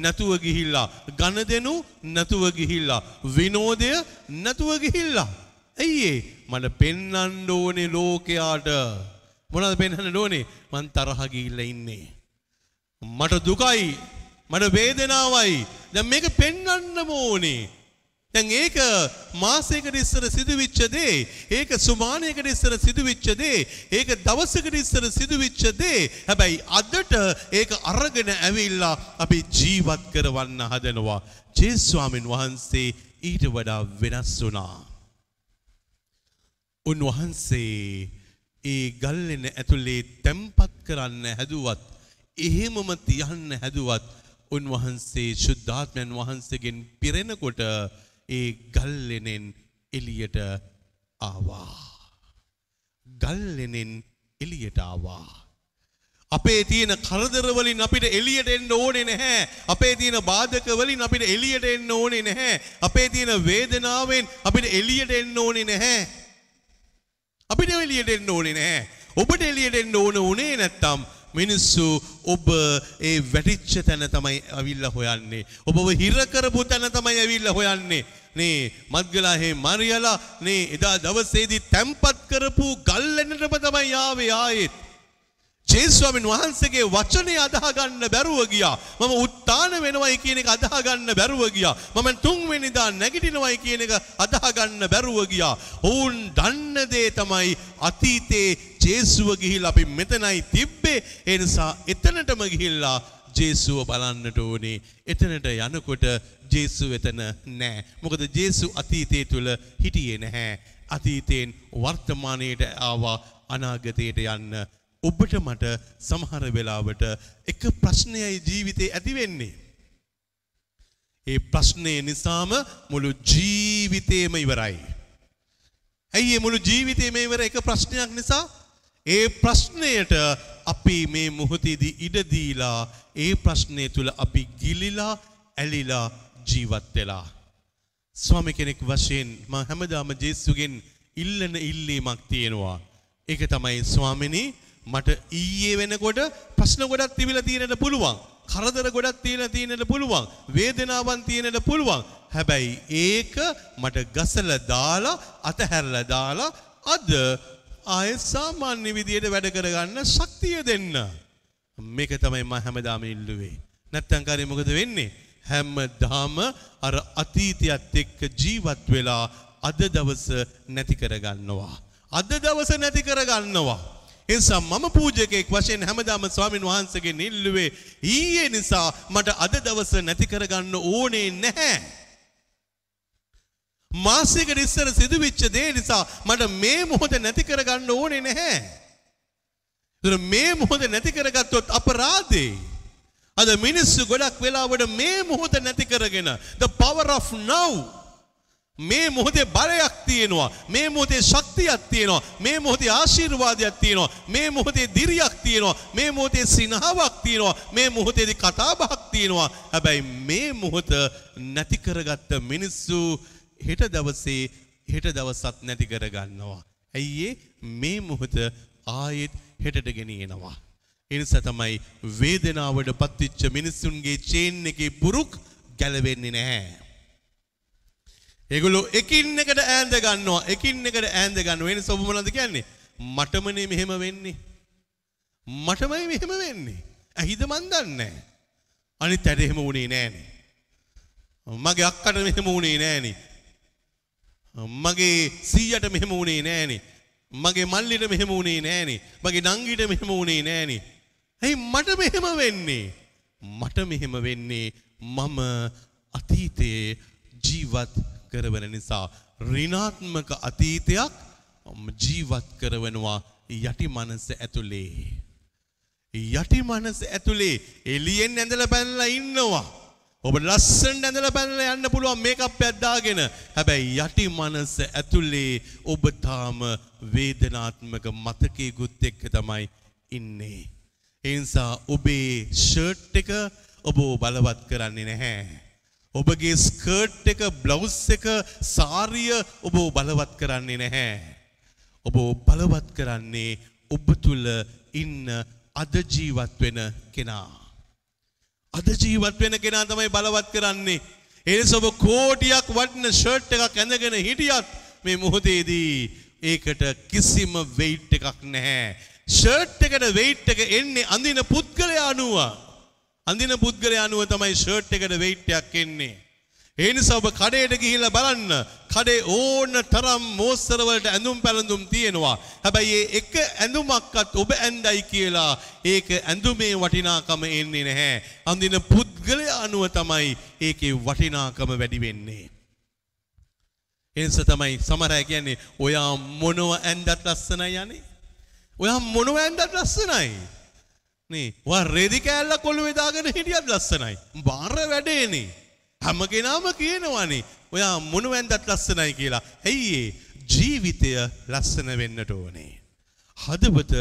Speaker 1: නැතුව ගිහිල්ලා. ගණදෙනු නැතුව ගිහිල්ලා. විනෝදය නැතුව ගිහිල්ලා. ඇයිඒ මට පෙන්නන්න ඕනේ ලෝකයාට. මොනද පෙන්හන්න ඕනේ මන් තරහ ගිහිල්ලා ඉන්නේ. මට දුකයි මට වේදනාවයි දැන් මේක පෙන්වන්න ඕනේ දැන් ඒක මාසයකට ඉස්සර සිදුවෙච්ච දේ. ඒක සුමානයකට ඉස්සර සිදුවෙච්ච දේ. ඒක දවසකට ඉස්සර සිදුවෙච්ච දේ. හැබැයි අදට ඒක අරගෙන ඇවිල්ලා අපි ජීවත් කරවන්න හදනවා. ජේසුස් වහන්සේ ඊට වඩා වෙනස් වුණා. උන්වහන්සේ ඒ ගල්ලෙන ඇතුලේ තැම්පත් කරන්න හැදුවත් එහෙමම තියන්න හැදුවත් උන්වහන්සේ ශුද්ධාත්මයන් වහන්සේගෙන් පිරෙනකොට ඒ ගල්ලෙනෙන් එලියට ආවා. ගල්ලෙනෙන් එලියට ආවා. අපේ තියෙන කරදරවලින් අපිට එලියට එන්න ඕනේ නැහැ. අපේ තියෙන බාධකවලින් අපිට එලියට එන්න ඕනේ නැහැ. අපේ තියෙන වේදනාවෙන් අපිට එලියට එන්න ඕනේ නැහැ. අපිට එලියට එන්න ඕනේ නැහැ. ඔබට එලියට එන්න ඕන උනේ නැත්තම් මිනිස්සු ඔබ ඒ වැටිච්ච තැන තමයි ඇවිල්ලා හොයන්නේ. ඔබව හිර කරපු තැන තමයි ඇවිල්ලා හොයන්නේ. නේ මද්ගලාහේ මරියලා නේ එදා දවසේදී තැම්පත් කරපු ගල්ලෙන්නටම තමයි ආවේ ආයෙත්. ජේස්වාමන් වහන්සගේ වචනය අදහගන්න බැරුව ගියා මම උත්තාන වෙනවයි කියන එක අදහගන්න බැරුව ගියා මම තුන්වෙනිදා නැගිටිනවයි කියන එක අදහගන්න බැරුව ගියා ඔවුන් දන්නදේ තමයි අතීතයේ ජේසුව ගිහිල් අපි මෙතනයි තිබ්බේ එනිසා එතනටම ගිහිල්ලා ජේසුව බලන්නට ඕනේ එතනට යනකොට ජේසු එතන නෑ මොකද ජේසු අතීතය තුළ හිටියේ නැහැ අතීතයෙන් වර්තමානයට ආවා අනාගතයට යන්න ඔබට මට සමහර වෙලාවට එක ප්‍රශ්නයයි ජීවිතේ ඇති වෙන්නේ. ඒ ප්‍රශ්නේ නිසාම මුළු ජීවිතේම ඉවරයි. ඇයි මුළු ජීවිතේම ඉවර එක ප්‍රශ්නයක් නිසා ඒ ප්‍රශ්නයට අපි මේ මොහොතේදී ඉඩ දීලා ඒ ප්‍රශ්නේ තුල අපි ගිලිලා ඇලිලා ජීවත් වෙලා ස්වාමි කෙනෙක් වශයෙන් මම හැමදාම ජේසුගෙන් ඉල්ලන ඉල්ලීමක් තියෙනවා. ඒක තමයි ස්වාමිනී මට ඊයේ වෙනකොට ප්‍රශ්න ගොඩක් තිබිලා තියෙනට පුළුවන්. කරදර ගොඩක් තියෙන තියෙනට පුළුවන්. වේදනාවන් තියෙනට පුළුවන්. හැබැයි ඒක මට ගසලා දාලා අතහැරලා දාලා අද ආයෙත් සාමාන්‍ය විදියට වැඩ කරගන්න ශක්තිය දෙන්න. මේක තමයි මම හැමදාම ඉල්ලුවේ. නැත්තම් කරේ මොකද වෙන්නේ? හැමදාම අර අතීතයත් එක්ක ජීවත් වෙලා අද දවස නැති කරගන්නවා. අද දවස නැති කරගන්නවා. එනිසා මම පූජකයෙක් වශයෙන් හැමදාම ස්වාමින් වහන්සේගේ නිල්ලුවේ ඊයේ නිසා මට අද දවස නැති කරගන්න ඕනේ නැහැ. මාසිකට ඉස්සර සිදුවිච්ච දේ නිසා මට මේ මොහොත නැති කරගන්න ඕනේ නැහැ. මේ මොහොත නැති කරගත්තොත් අපරාධේ. අද මිනිස්සු ගොඩක් වෙලාවට මේ මොහොත නැති කරගෙන the power of now මේ මොහොතේ බලයක් තියෙනවා මේ මොහොතේ ශක්තියක් තියෙනවා මේ මොහොතේ ආශිර්වාදයක් තියෙනවා මේ මොහොතේ දිරියක් තියෙනවා මේ මොහොතේ සිනහාවක් තියෙනවා මේ මොහොතේදී කතා බහක් තියෙනවා හැබැයි මේ මොහොත නැති කරගත්ත මිනිස්සු හෙට දවසේ හෙට දවසත් නැති කරගන්නවා ඇයි මේ මොහොත ආයෙත් හෙටට ගෙනියනවා එනිසා තමයි වේදනාවට පත්වෙච්ච මිනිස්සුන්ගේ චේන් එකේ පුරුක් ගැලවෙන්නේ නැහැ ඒගොල්ලෝ එකින් එකට ඈඳ ගන්නවා. එකින් එකට ඈඳ ගන්නවා. එනේ සොබුමලන්ද කියන්නේ මටමනේ මෙහෙම වෙන්නේ. මටමයි මෙහෙම වෙන්නේ. ඇහිද මන් දන්නේ අනිත් ඇට එහෙම වුණේ නෑනේ. මගේ අක්කට මෙහෙම වුණේ නෑනේ. මගේ සීයට මෙහෙම වුණේ නෑනේ. මගේ මල්ලිට මෙහෙම වුණේ නෑනේ. මගේ නංගිට මෙහෙම වුණේ නෑනේ. ඇයි මට මෙහෙම වෙන්නේ? මට මෙහෙම වෙන්නේ මම අතීතයේ ජීවත් කරවන නිසා ඍණාත්මක අතීතයක් ජීවත් කරවනවා යටි මනස ඇතුලේ. යටි මනස ඇතුලේ එළියෙන් ඇඳලා පැනලා ඉන්නවා. ඔබ ලස්සනට ඇඳලා පැනලා යන්න පුළුවන් මේකප් එකක් දාගෙන. හැබැයි යටි මනස ඇතුලේ ඔබ තාම වේදනාත්මක මතකයකුත් එක්ක තමයි ඉන්නේ. ඒ නිසා ඔබේ ෂර්ට් එක ඔබ බලවත් කරන්නේ නැහැ. ඔබගේ ස්කර්ට් එක බ්ලවුස් එක සාරිය ඔබ බලවත් කරන්නේ නැහැ. ඔබ බලවත් කරන්නේ ඔබ තුල ඉන්න අද ජීවත් වෙන කෙනා. අද ජීවත් වෙන කෙනා තමයි බලවත් කරන්නේ. එනිසා ඔබ කෝටියක් වටින ෂර්ට් එකක් ඇඳගෙන හිටියත් මේ මොහොතේදී ඒකට කිසිම වෙයිට් එකක් නැහැ. ෂර්ට් එකට වෙයිට් එක එන්නේ අඳින පුද්ගලයා අනුව. අඳින පුද්ගලයා අනුව තමයි ෂර්ට් එකට weight එකක් එන්නේ. ඒ නිසා ඔබ කඩේට ගිහිල්ලා බලන්න. කඩේ ඕන තරම් මෝස්තර වලට ඇඳුම් පැළඳුම් තියෙනවා. හැබැයි ඒ එක ඇඳුමක්වත් ඔබ ඇඳයි කියලා ඒක ඇඳුමේ වටිනාකම එන්නේ නැහැ. අඳින පුද්ගලයා අනුව තමයි ඒකේ වටිනාකම වැඩි වෙන්නේ. එනිස තමයි සමහර අය කියන්නේ ඔයා මොනව ඇඳත් ලස්සනයි යන්නේ. ඔයා මොනව ඇඳත් ලස්සනයි. නේ ඔයා රෙදි කෑල්ලක් ඔළුවේ දාගෙන හිටියත් ලස්සනයි. බාර වැඩේනේ. හැම කෙනාම කියනවානේ ඔයා මොනවැන්දත් ලස්සනයි කියලා. ඇයි ජීවිතය ලස්සන වෙන්නට ඕනේ. හදවත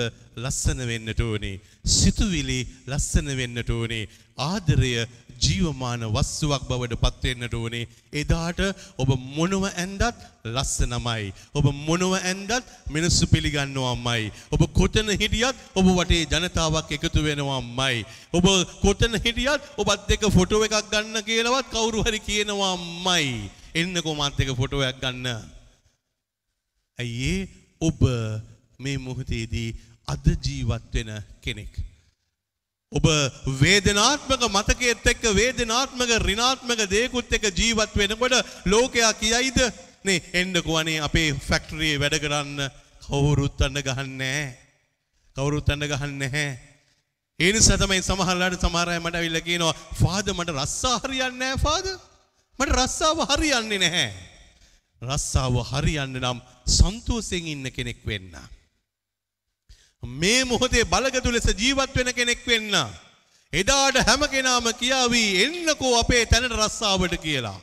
Speaker 1: ලස්සන වෙන්නට ඕනේ. සිතුවිලි ලස්සන වෙන්නට ඕනේ. ආදරය ජීවමාන වස්සුවක් බවට පත්වෙන්නට ඕනේ. එදාට ඔබ මොනව ඇන්දත් ලස්සනමයි. ඔබ මොනව ඇන්දත් මිනිස්සු පිළිගන්නවම්මයි. ඔබ කොතන හිටියත් ඔබ වටේ ජනතාවක් එකතු වෙනවම්මයි. ඔබ කොතන හිටියත් ඔබත් දෙක ෆොටෝ එකක් ගන්න කියලවත් කවුරු හරි කියනවම්මයි. එන්නකෝ මාත් එක ෆොටෝයක් ගන්න. ඇයි ඔබ මේ මොහොතේදී අද ජීවත් වෙන කෙනෙක්. ඔබ වේදනාත්මක මතකයේත් එක්ක වේදනාත්මක ඍණාත්මක දේකුත් එක්ක ජීවත් වෙනකොට ලෝකයා කියයිද නේ එන්නකෝ අනේ අපේ ෆැක්ටරියේ වැඩ කරන්න කවුරුත් අඬ ගහන්නේ කවුරුත් අඬ ගහන්නේ ඒ නිසා තමයි සමහරලාට සමහර අය මට අවිල්ලා කියනවා ෆාද මට රස්සා හරියන්නේ නැහැ ෆාද මට රස්සාව හරියන්නේ නැහැ රස්සාව හරියන්න නම් සන්තෝෂයෙන් ඉන්න කෙනෙක් වෙන්න මේ මොහොතේ බලගතු ලෙස ජීවත් වෙන කෙනෙක් වෙන්න. එදාට හැම කෙනාම කියාවි එන්නකෝ අපේ තැනට රස්සාවට කියලා.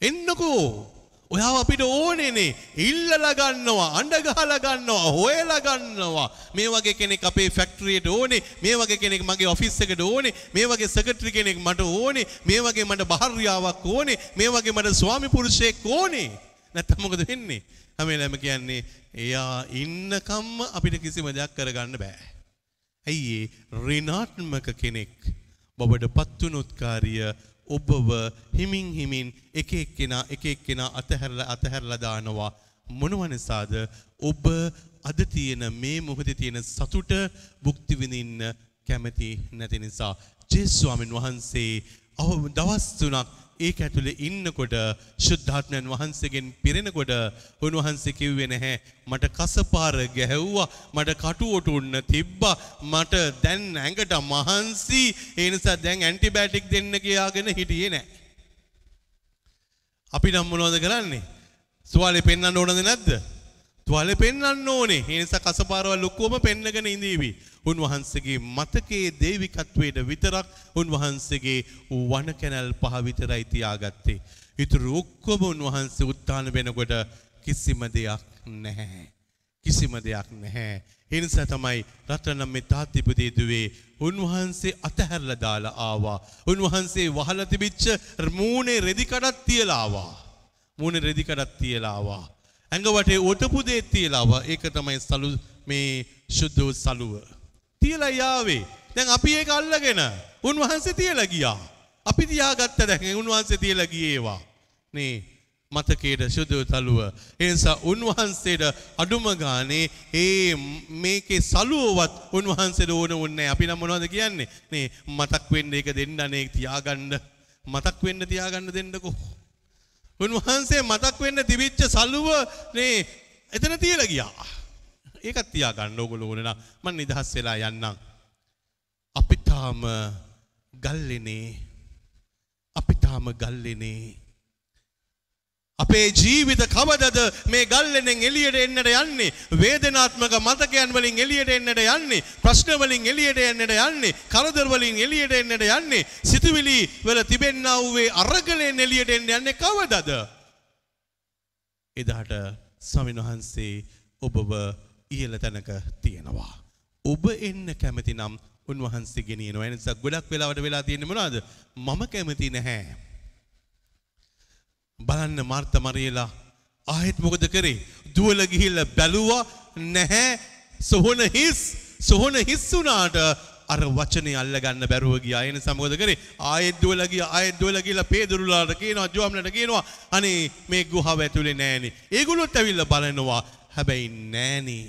Speaker 1: එන්නකෝ. ඔයාව අපිට ඕනේනේ. ඉල්ලලා ගන්නවා, අඬ ගහලා ගන්නවා, හොයලා ගන්නවා. මේ වගේ කෙනෙක් අපේ ෆැක්ටරියට ඕනේ, මේ වගේ කෙනෙක් මගේ ඔෆිස් එකට ඕනේ, මේ වගේ සෙක්‍රටරි කෙනෙක් මට ඕනේ, මේ වගේ මට භාර්යාවක් ඕනේ, මේ වගේ මට ස්වාමි පුරුෂයෙක් ඕනේ. නැත්තම් මොකද වෙන්නේ? හැම වෙලාවෙම කියන්නේ එයා ඉන්නකම්ම අපිට කිසිම දෙයක් කරගන්න බෑ. ඇයි ඍණාත්මක කෙනෙක් බබඩපත් වුණොත් කාර්ය ඔබව හිමින් හිමින් එක එක්කෙනා එක එක්කෙනා අතහැරලා අතහැරලා දානවා මොනව නිසාද ඔබ අද තියෙන මේ මොහොතේ තියෙන සතුට භුක්ති විඳින්න කැමති නැති නිසා ජේසුස්වාමීන් වහන්සේ අව දවස් තුනක් ඒක ඇතුළේ ඉන්නකොට ශුද්ධාත්මයන් වහන්සේගෙන් පිරෙනකොට උන්වහන්සේ කිව්වේ නැහැ මට කසපාර ගැහැව්වා මට කටුවට උන්න තිබ්බා මට දැන් ඇඟට මහන්සි ඒ නිසා දැන් ඇන්ටිබයොටික් දෙන්න කියාගෙන හිටියේ නැහැ අපි නම් මොනවද කරන්නේ තුවාලේ පෙන්වන්න ඕනද නැද්ද තුවාලේ පෙන්වන්න ඕනේ ඒ නිසා කසපාරවල් ඔක්කොම පෙන්නගෙන ඉඳීවි උන්වහන්සේගේ මතකයේ දේවිකත්වයට විතරක් උන්වහන්සේගේ වනකැනල් පහ විතරයි තියාගත්තේ. ඉතුරු ඔක්කොම උන්වහන්සේ උත්තාන වෙනකොට කිසිම දෙයක් නැහැ. කිසිම දෙයක් නැහැ. එනිසා තමයි රත්නම් මේ තාත්තිපදී දුවේ උන්වහන්සේ අතහැරලා දාලා ආවා. උන්වහන්සේ වහලා තිබිච්ච මූණේ රෙදි කඩක් තියලා ආවා. මූණේ රෙදි කඩක් තියලා ආවා. ඇඟ වටේ ඔටපු දෙයක් තියලා ආවා. ඒක තමයි සලු මේ සුද්ධ සලුව. තියලා යාවේ. දැන් අපි ඒක අල්ලගෙන උන්වහන්සේ තියලා ගියා. අපි තියාගත්ත දැන් උන්වහන්සේ තියලා ගියේ ඒවා. නේ මතකයට සුදු තලුව. ඒ නිසා උන්වහන්සේට අඩුම ගානේ ඒ මේකේ සලුවවත් උන්වහන්සේට ඕන වුණේ අපි නම් මොනවද කියන්නේ? නේ මතක් වෙන්න ඒක දෙන්න අනේ තියාගන්න. මතක් වෙන්න තියාගන්න දෙන්නකෝ. උන්වහන්සේ මතක් වෙන්න තිබිච්ච සලුව නේ එතන තියලා ගියා. ඒකත් තියාගන්න ඕගොල්ලෝ ඕන නම් මම නිදහස් වෙලා යන්නම්. අපි තාම ගල්ලෙනේ. අපි තාම ගල්ලෙනේ. අපේ ජීවිත කවදද මේ ගල්ලෙනෙන් එළියට එන්නට යන්නේ වේදනාත්මක මතකයන් වලින් එළියට එන්නට යන්නේ ප්‍රශ්න වලින් එළියට එන්නට යන්නේ කරදර වලින් එළියට එන්නට යන්නේ සිතුවිලි වල තිබෙන්නා වූ අරගලෙන් එළියට එන්න යන්නේ කවදද එදාට ස්වාමීන් වහන්සේ ඔබව ඉහළ තැනක තියෙනවා. ඔබ එන්න කැමති නම් උන්වහන්සේ ගෙනියනවා. ඒ නිසා ගොඩක් වෙලාවට වෙලා තියෙන්නේ මොනවද? මම කැමති නැහැ. බලන්න මාර්ත මරියලා ආයෙත් මොකද කරේ? දුවල ගිහිල්ලා බැලුවා නැහැ. සොහොන හිස් සොහොන හිස් වුණාට අර වචනේ අල්ලගන්න බැරුව ගියා. ඒ නිසා මොකද කරේ? ආයෙත් දුවලා ගියා. ආයෙත් දුවලා ගිහලා පේදුරුලාට කියනවා, ජුවම්ලට කියනවා, අනේ මේ ගුහාව ඇතුලේ නෑනේ. ඒගොල්ලොත් ඇවිල්ලා බලනවා. හැබැයි නෑනේ.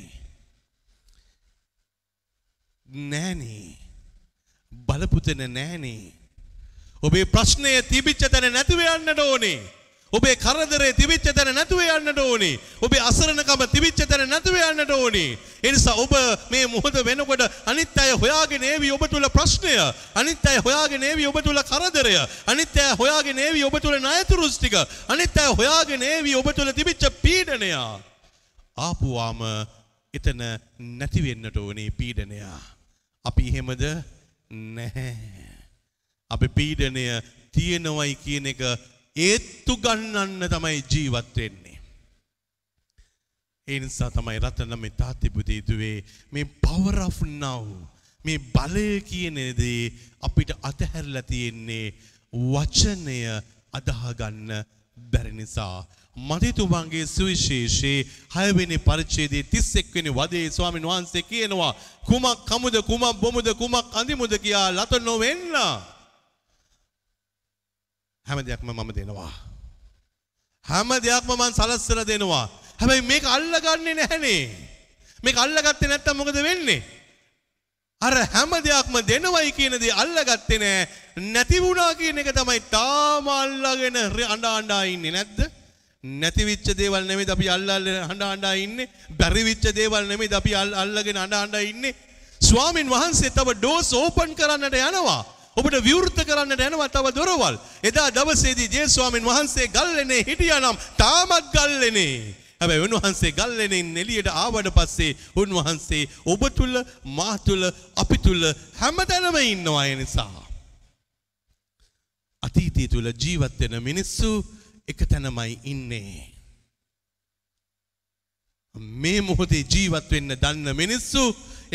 Speaker 1: නෑනේ. බලපුතන නෑනේ. ඔබේ ප්‍රශ්නය තිබිච්ච තැන නැතුව යන්නට ඕනේ. ඔබේ කරදරේ තිබිච්ච තැන නැතුව යන්නට ඕනේ. ඔබේ අසරණකම තිබිච්ච තැන නැතුව යන්නට ඕනේ. ඒ නිසා ඔබ මේ මොහොත වෙනකොට අනිත් අය හොයාගෙන ඒවි ඔබ තුල ප්‍රශ්නය, අනිත් අය හොයාගෙන ඒවි ඔබ තුල කරදරය, අනිත් අය හොයාගෙන ඒවි ඔබ තුල ණයතුරුස් ටික, අනිත් අය හොයාගෙන ඒවි ඔබ තුල තිබිච්ච පීඩනය. ආපුවාම එතන නැති වෙන්නට ඕනේ පීඩනය. අපි එහෙමද නැහැ. අපි පීඩනය තියෙනවයි කියන එක ඒත්තු ගන්නන්න තමයි ජීවත් වෙන්නේ. ඒ නිසා තමයි රතනමේ තාතිපුතේ දුවේ මේ power of now මේ බලය කියන දේ අපිට අතහැරලා තියෙන්නේ වචනය අදාහ ගන්න බැරි නිසා මතිතුමන්ගේ සුවිශේෂයේ හයවෙනි පරිච්ඡේදයේ 31 වෙනි වදේ ස්වාමීන් වහන්සේ කියනවා කුමක් කමුද කුමක් බොමුද කුමක් අඳිමුද කියා ලත නොවෙන්න හැම දෙයක්ම මම දෙනවා හැම දෙයක්ම මම සලස්සලා දෙනවා හැබැයි මේක අල්ලගන්නේ නැහනේ මේක අල්ලගත්තේ නැත්තම් මොකද වෙන්නේ අර හැම දෙයක්ම දෙනවයි කියන දේ අල්ලගත්තේ නැහැ නැති වුණා කියන එක තමයි තාම අල්ලගෙන අඬා අඬා ඉන්නේ නැද්ද නැතිවිච්ච දේවල් නෙමෙයි අපි අල්ලල්ල හඬ හඬා ඉන්නේ බැරිවිච්ච දේවල් නෙමෙයි අපි අල්ලගෙන හඬ හඬා ඉන්නේ ස්වාමින් වහන්සේ තව ඩෝස් ඕපන් කරන්නට යනවා ඔබට විවෘත කරන්නට යනවා තව දොරවල් එදා දවසේදී ජේ ස්වාමින් වහන්සේ ගල්ලනේ හිටියානම් තාමත් ගල්ලනේ හැබැයි උන්වහන්සේ ගල්ලෙනින් එළියට ආවට පස්සේ උන්වහන්සේ ඔබ තුල මා තුල අපි තුල හැමතැනම ඉන්නවා ඒ නිසා අතීතය තුල ජීවත් වෙන මිනිස්සු එක තැනමයි ඉන්නේ. මේ මොහොතේ ජීවත් වෙන්න දන්න මිනිස්සු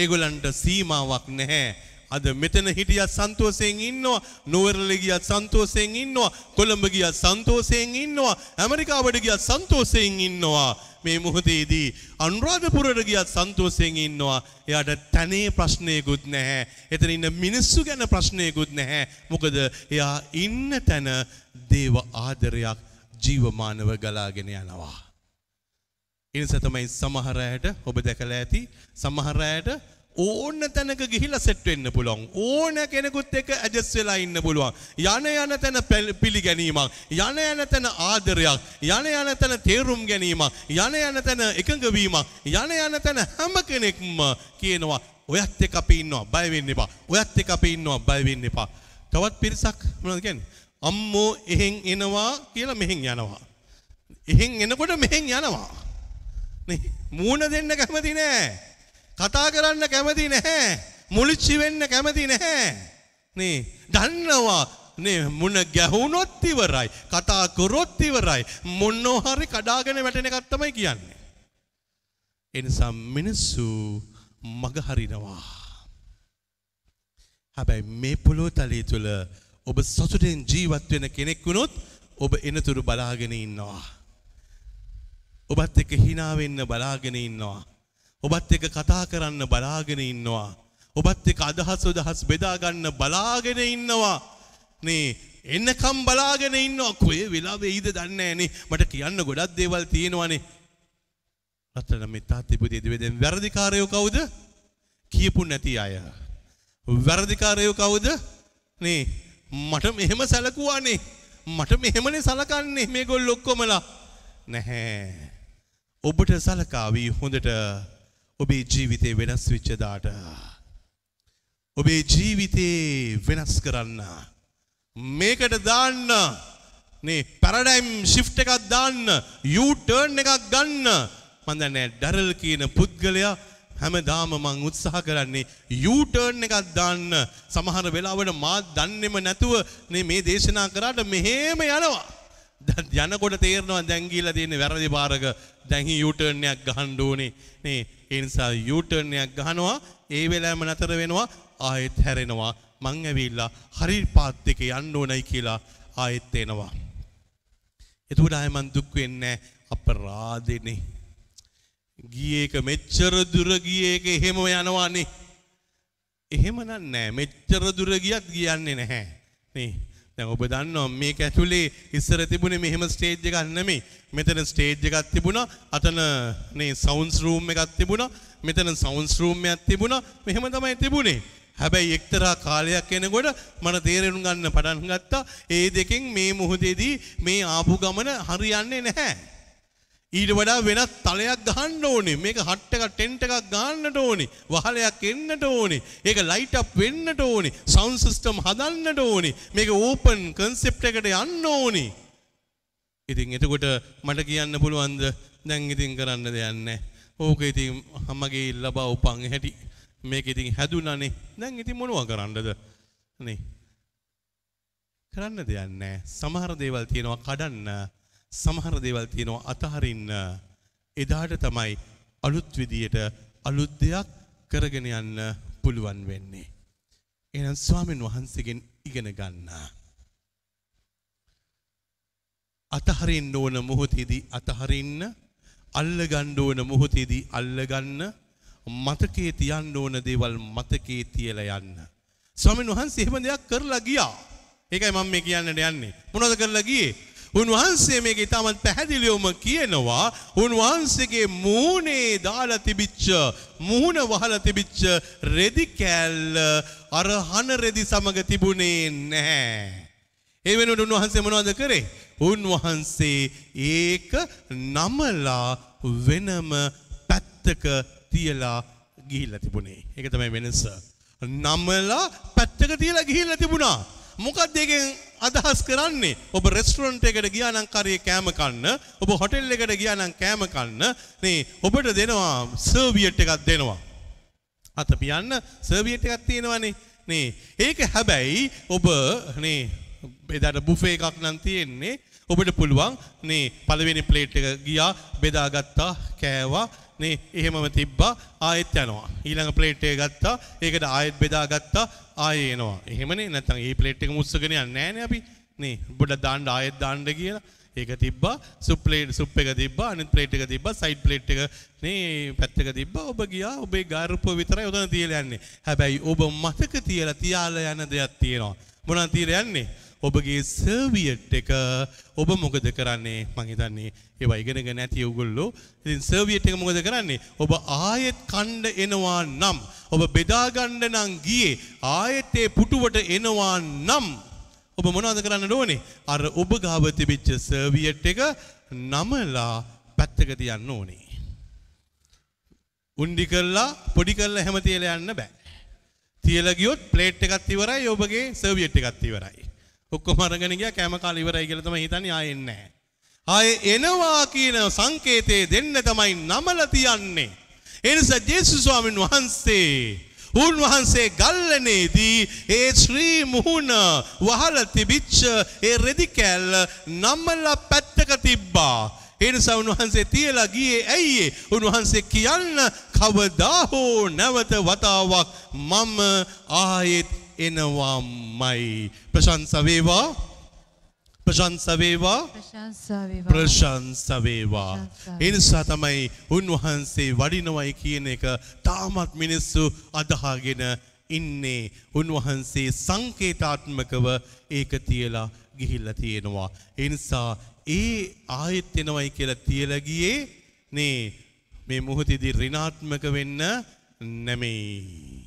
Speaker 1: ඒගොල්ලන්ට සීමාවක් නැහැ. අද මෙතන හිටියත් සන්තෝෂයෙන් ඉන්නවා නුවරළේ ගියත් සන්තෝෂයෙන් ඉන්නවා කොළඹ ගියත් සන්තෝෂයෙන් ඉන්නවා ඇමරිකාවට ගියත් සන්තෝෂයෙන් ඉන්නවා මේ මොහොතේදී අනුරාධපුරට ගියත් සන්තෝෂයෙන් ඉන්නවා එයාට තනේ ප්‍රශ්නයකුත් නැහැ එතන ඉන්න මිනිස්සු ගැන ප්‍රශ්නයකුත් නැහැ මොකද එයා ඉන්න තැන දේව ආදරයක් ජීවමානව ගලාගෙන යනවා. එනිසා තමයි සමහර අයට ඔබ දැකලා ඇති සමහර අයට ඕන තැනක ගිහිලා සෙට් වෙන්න පුළුවන්. ඕන කෙනෙකුත් එක්ක ඇඩ්ජස්ට් වෙලා ඉන්න පුළුවන්. යන යන තැන පිළිගැනීමක්, යන යන තැන ආදරයක්, යන යන තැන තේරුම් ගැනීමක්, යන යන තැන එකඟ වීමක්, යන යන තැන හැම කෙනෙක්ම කියනවා ඔයත් එක්ක අපි ඉන්නවා බය වෙන්න එපා. ඔයත් එක්ක අපි ඉන්නවා බය වෙන්න එපා. තවත් පිරිසක් මොනවද කියන්නේ? අම්මෝ එහෙන් එනවා කියලා මෙහෙන් යනවා. එහෙන් එනකොට මෙහෙන් යනවා. මූණ දෙන්න කැමති නෑ. කතා කරන්න කැමති නැහැ. මුලිච්චි වෙන්න කැමති නැහැ. නේ දන්නවා නේ මුණ ගැහුනොත් ඉවරයි. කතා කරොත් ඉවරයි. මොනෝ හරි කඩාගෙන වැටෙන එකක් තමයි කියන්නේ. ඒ නිසා මිනිස්සු මග හරිනවා. හැබැයි මේ පොළොතලී තුල ඔබ සතුටෙන් ජීවත් වෙන කෙනෙක් වුණොත් ඔබ එනතුරු බලාගෙන ඉන්නවා. ඔබත් එක්ක hina වෙන්න බලාගෙන ඉන්නවා. ඔබත් එක්ක කතා කරන්න බලාගෙන ඉන්නවා. ඔබත් එක්ක අදහස් උදහස් බෙදා ගන්න බලාගෙන ඉන්නවා. නේ එන්නකම් බලාගෙන ඉන්නවා. කොහේ වෙලාවෙ ඉද දන්නේ නැහනේ. මට කියන්න ගොඩක් දේවල් තියෙනවානේ. රත්තරන් මේ තාත්තිපුදී දෙවිදෙන් වැරදිකාරයෝ කවුද? කියපු නැති අය. වැරදිකාරයෝ කවුද? නේ මට මෙහෙම සැලකුවානේ මට මෙහෙමනේ සලකන්නේ මේගොල්ලෝ ඔක්කොමලා නැහැ ඔබට සලකාවී හොඳට ඔබේ ජීවිතේ වෙනස් වෙච්ච දාට ඔබේ ජීවිතේ වෙනස් කරන්න මේකට දාන්න නේ පැරඩයිම් ශිෆ්ට් එකක් දාන්න යූ ටර්න් එකක් ගන්න මන් දන්නේ ඩරල් කියන පුද්ගලයා හැමදාම මං උත්සාහ කරන්නේ යූටර්න් එකක් දාන්න. සමහර වෙලාවට මාත් දන්නේම නැතුව මේ දේශනා කරාට මෙහෙම යනවා. යනකොට තේරනවා දැන් ගිහිල්ලා තියෙන්නේ වැරදි පාරක. දැන් යූටර්න් එකක් ගහන්න ඕනේ. නේ ඒ නිසා යූටර්න් එකක් ගහනවා. ඒ වෙලාවෙම නතර වෙනවා. ආයෙත් හැරෙනවා. මං ඇවිල්ලා හරි පාත් එකේ යන්න ඕනයි කියලා ආයෙත් එනවා. එතුවට ආයෙ මං දුක් වෙන්නේ අපරාධෙනේ. ගියේ එක මෙච්චර දුර ගියේ එක එහෙම යනවානේ. එහෙම නෑ මෙච්චර දුර ගියත් කියන්නේ නැහැ. නේ. දැන් ඔබ දන්නවා මේක ඇතුලේ ඉස්සර තිබුණේ මෙහෙම ස්ටේජ් එකක් නෙමෙයි. මෙතන ස්ටේජ් එකක් තිබුණා. අතන මේ සවුන්ඩ්ස් රූම් එකක් තිබුණා. මෙතන සවුන්ඩ්ස් රූම් එකක් තිබුණා. මෙහෙම තමයි තිබුණේ. හැබැයි එක්තරා කාලයක් එනකොට මට තේරෙනු ගන්න පටන් ගත්තා. ඒ දෙකෙන් මේ මොහොතේදී මේ ආපු ගමන හරියන්නේ නැහැ. ඊට වඩා වෙනත් තලයක් ගහන්න ඕනේ. මේක හට් එකක් ටෙන්ට් එකක් ගන්නට ඕනේ. වහලයක් එන්නට ඕනේ. ඒක ලයිට් අප් වෙන්නට ඕනේ. සවුන්ඩ් සිස්ටම් හදන්නට ඕනේ. මේක ඕපන් concept එකට යන්න ඕනේ. ඉතින් එතකොට මට කියන්න පුළුවන්ද? දැන් ඉතින් කරන්න දෙයක් නැහැ. ඕක ඉතින් හැමගේ ලබා උපන් හැටි. මේක ඉතින් හැදුණානේ. දැන් ඉතින් මොනවා කරන්නද? නේ. කරන්න දෙයක් නැහැ. සමහර දේවල් තියෙනවා කඩන්න. සමහර දේවල් තියෙනවා අතහරින්න. එදාට තමයි අලුත් විදියට අලුත් දෙයක් කරගෙන යන්න පුළුවන් වෙන්නේ. එහෙනම් ස්වාමීන් වහන්සේගෙන් ඉගෙන ගන්න. අතහරින්න ඕන මොහොතේදී අතහරින්න, අල්ල ගන්න ඕන මොහොතේදී අල්ල ගන්න, මතකයේ තියන්න ඕන දේවල් මතකයේ තියලා යන්න. ස්වාමීන් වහන්සේ එහෙම දෙයක් කරලා ගියා. ඒකයි මම මේ කියන්නට යන්නේ. මොනවද කරලා ගියේ? උන්වහන්සේ මේක ඉතාමත් පැහැදිලිවම කියනවා උන්වහන්සේගේ මූණේ දාලා තිබිච්ච මුහුණ වහලා තිබිච්ච රෙදි කෑල්ල අර හන රෙදි සමග තිබුණේ නැහැ. ඒ වෙනුවට උන්වහන්සේ මොනවද කරේ? උන්වහන්සේ ඒක නමලා වෙනම පැත්තක තියලා ගිහිල්ලා තිබුණේ. ඒක තමයි වෙනස. නමලා පැත්තක තියලා ගිහිල්ලා තිබුණා. මොකක්ද ඒකෙන් අදහස් කරන්නේ? ඔබ රෙස්ටුරන්ට් එකට ගියා නම් කරේ කෑම කන්න, ඔබ හොටෙල් එකට ගියා නම් කෑම කන්න, නේ ඔබට දෙනවා සර්වියට් එකක් දෙනවා. අත පියන්න සර්වියට් එකක් තියෙනවනේ. නේ ඒක හැබැයි ඔබ නේ එදාට බුෆේ එකක් නම් තියෙන්නේ. ඔබට පුළුවන් නේ පළවෙනි ප්ලේට් එක ගියා බෙදාගත්තා කෑවා නේ එහෙමම තිබ්බා ආයෙත් යනවා. ඊළඟ ප්ලේට් එක ගත්තා. ඒකට ආයෙත් බෙදා ගත්තා. ආයෙ එනවා. එහෙමනේ නැත්නම් මේ ප්ලේට් එක මුස්සගෙන යන්නේ නැහනේ අපි. නේ පොඩ්ඩක් දාන්න ආයෙත් දාන්න කියලා. ඒක තිබ්බා. සුප් ප්ලේට් සුප් එක තිබ්බා. අනිත් ප්ලේට් එක තිබ්බා. සයිඩ් ප්ලේට් එක නේ පැත්තක තිබ්බා. ඔබ ගියා. ඔබේ ගාරුපුව විතරයි උතන තියලා යන්නේ. හැබැයි ඔබ මතක තියලා තියාලා යන දෙයක් තියෙනවා. මොනවා තියලා යන්නේ? ඔබගේ සර්වියට් එක ඔබ මොකද කරන්නේ මං හිතන්නේ ඒවා ඉගෙනගෙන නැති උගොල්ලෝ ඉතින් සර්වියට් එක මොකද කරන්නේ ඔබ ආයෙත් කණ්ඩ එනවා නම් ඔබ බෙදා ගන්න නම් ගියේ ආයෙත් ඒ පුටුවට එනවා නම් ඔබ මොනවද කරන්න ඕනේ අර ඔබ ගාව තිබිච්ච සර්වියට් එක නමලා පැත්තක තියන්න ඕනේ උන්ඩි කරලා පොඩි කරලා හැම තියලා යන්න බෑ තියලා ගියොත් ප්ලේට් එකක් ඉවරයි ඔබගේ සර්වියට් එකක් ඉවරයි ඔක්කොම අරගෙන ගියා කැම කාල ඉවරයි කියලා තමයි හිතන්නේ ආයෙ එන්නේ නැහැ. ආයෙ එනවා කියන සංකේතය දෙන්න තමයි නමල තියන්නේ. ඒ නිසා ජේසුස් ස්වාමීන් වහන්සේ උන්වහන්සේ ගල්ලනේදී ඒ ශ්‍රී මුහුණ වහල තිබිච්ච ඒ රෙදි කෑල්ල නමල පැත්තක තිබ්බා. ඒ නිසා උන්වහන්සේ තියලා ගියේ ඇයි උන්වහන්සේ කියන්න කවදා හෝ නැවත වතාවක් මම ආයෙත් එනවම්මයි. ප්‍රශංස වේවා. ප්‍රශංස වේවා. ප්‍රශංස වේවා. ඒ නිසා තමයි උන්වහන්සේ වඩිනවයි කියන එක තාමත් මිනිස්සු අදහාගෙන ඉන්නේ. උන්වහන්සේ සංකේතාත්මකව ඒක තියලා ගිහිල්ලා තියෙනවා. ඒ නිසා ඒ ආයෙත් එනවයි කියලා තියලා ගියේ නේ මේ මොහොතේදී ඍණාත්මක වෙන්න නැමෙයි.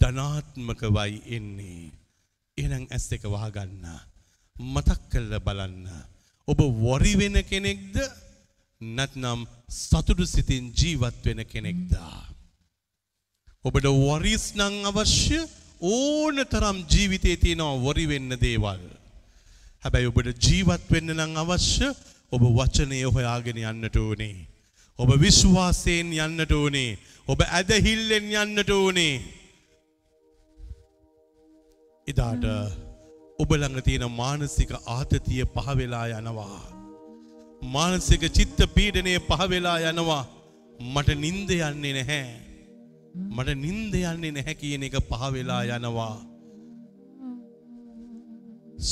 Speaker 1: ධනාත්මකවයි එන්නේ. එහෙනම් ඇස් එක වහගන්න. මතක් කරලා බලන්න. ඔබ වරි වෙන කෙනෙක්ද නැත්නම් සතුටු සිතින් ජීවත් වෙන කෙනෙක්ද? ඔබට වරිස් නම් අවශ්‍ය ඕන තරම් ජීවිතේ තියෙනවා වරි වෙන්න දේවල්. හැබැයි ඔබට ජීවත් වෙන්න නම් අවශ්‍ය ඔබ වචනය හොයාගෙන යන්නට ඕනේ. ඔබ විශ්වාසයෙන් යන්නට ඕනේ. ඔබ ඇදහිල්ලෙන් යන්නට ඕනේ. එදාට ඔබළඟ තියෙන මානසික ආතතිය පහවෙලා යනවා. මානසික චිත්ත පීඩනය පහවෙලා යනවා මට නින්ද යන්නේ නැහැ. මට නින්ද යන්නේ නැහැ කියන එක පහවෙලා යනවා.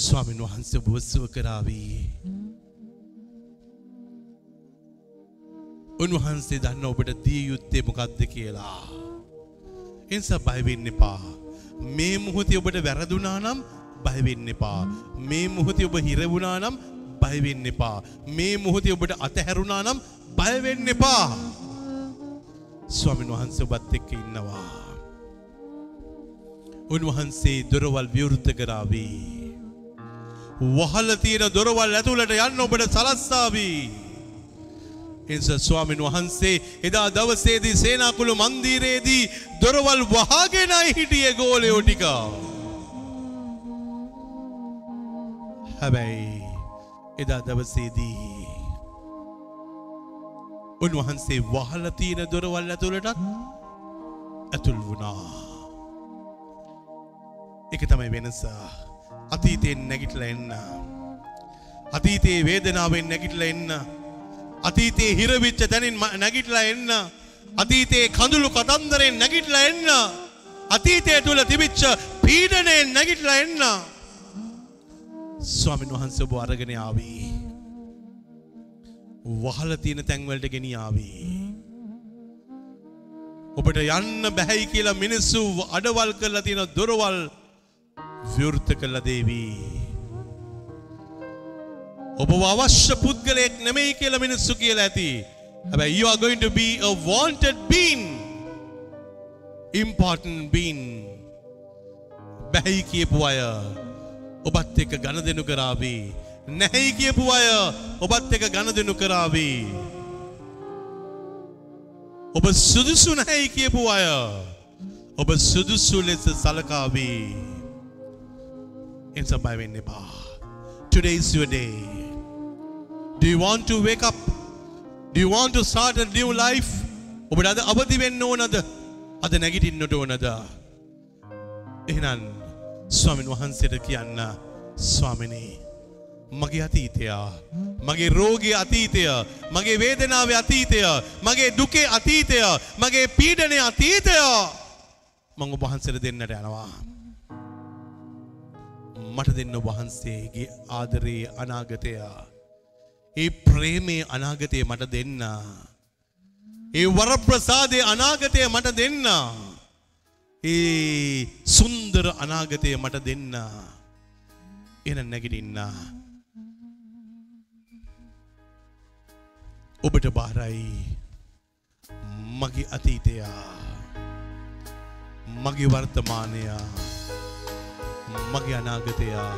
Speaker 1: ස්වාමීන් වහන්සේ බොස්සුව කරාවී. උන්වහන්සේ දන්න ඔබට දිය යුත්තේ මොකක්ද කියලා. එනිසා බයවෙන්න එපා. මේ මුහුති ඔබට වැරදුනා නම් බයවෙන්න එපා. මේ මුහුති ඔබ හිරවුණා නම් බයවෙන්න එපා. මේ මුහුති ඔබට අතහැරුණා නම් බයවෙන්න එපා. ස්වාමීන් වහන්සේ ඔබත් එක්ක ඉන්නවා. උන්වහන්සේ දොරවල් විවෘත කරාවි. වහල තියෙන දොරවල් ඇතුළට යන්න ඔබට සලස්සාවී. එනිසා ස්වාමින් වහන්සේ එදා දවසේදී සේනාකුළු මන්දිරයේදී දොරවල් වහගෙනයි හිටියේ ගෝලයෝ ටික. හැබැයි එදා දවසේදී උන්වහන්සේ වහලා තියෙන දොරවල් ඇතුළටත් ඇතුල් වුණා. එක තමයි වෙනස අතීතයෙන් නැගිටලා එන්න. අතීතයේ වේදනාවෙන් නැගිටලා එන්න. අතීතයේ හිරවිච්ච තැනින් නැගිටලා එන්න. අතීතයේ කඳුළු කතන්දරෙන් නැගිටලා එන්න. අතීතය තුළ තිබිච්ච පීඩනයෙන් නැගිටලා එන්න. ස්වාමීන් වහන්සේ ඔබ අරගෙන ආවී. වහල තියෙන තැන්වලට ගෙනියාවී. ඔබට යන්න බැහැයි කියලා මිනිස්සු අඩවල් කරලා තියෙන දොරවල් විවෘත කරලා දේවී. ඔබ අවශ්‍ය පුද්ගලයෙක් නෙමෙයි කියලා මිනිස්සු කියලා ඇති. හැබැයි you are going to be a wanted being. important being. බැයි කියපු අය ඔබත් එක්ක ගනුදෙනු කරાવી. නැහැයි කියපු අය ඔබත් එක්ක ගනුදෙනු කරાવી. ඔබ සුදුසු නැහැයි කියපු අය ඔබ සුදුසු ලෙස සලකාවී. එන්සබයි වෙන්න එපා. Today is your day. Do you want to wake up? Do you want to start a new life? ඔබට අද අවදි වෙන්න ඕනද? අද නැගිටින්නට ඕනද? එහෙනම් ස්වාමීන් වහන්සේට කියන්න ස්වාමිනී මගේ අතීතය මගේ රෝගය අතීතය මගේ වේදනාවේ අතීතය මගේ දුකේ අතීතය මගේ පීඩනයේ අතීතය මම ඔබ වහන්සේට දෙන්නට යනවා මට දෙන්න ඔබ වහන්සේගේ ආදරේ අනාගතය ඒ ප්‍රේමේ අනාගතය මට දෙන්න. ඒ වරප්‍රසාදය අනාගතය මට දෙන්න. ඒ සුන්දර අනාගතය මට දෙන්න. එන නැගිටින්න. ඔබට බාරයි මගේ අතීතයා මගේ වර්තමානයා මගේ අනාගතයා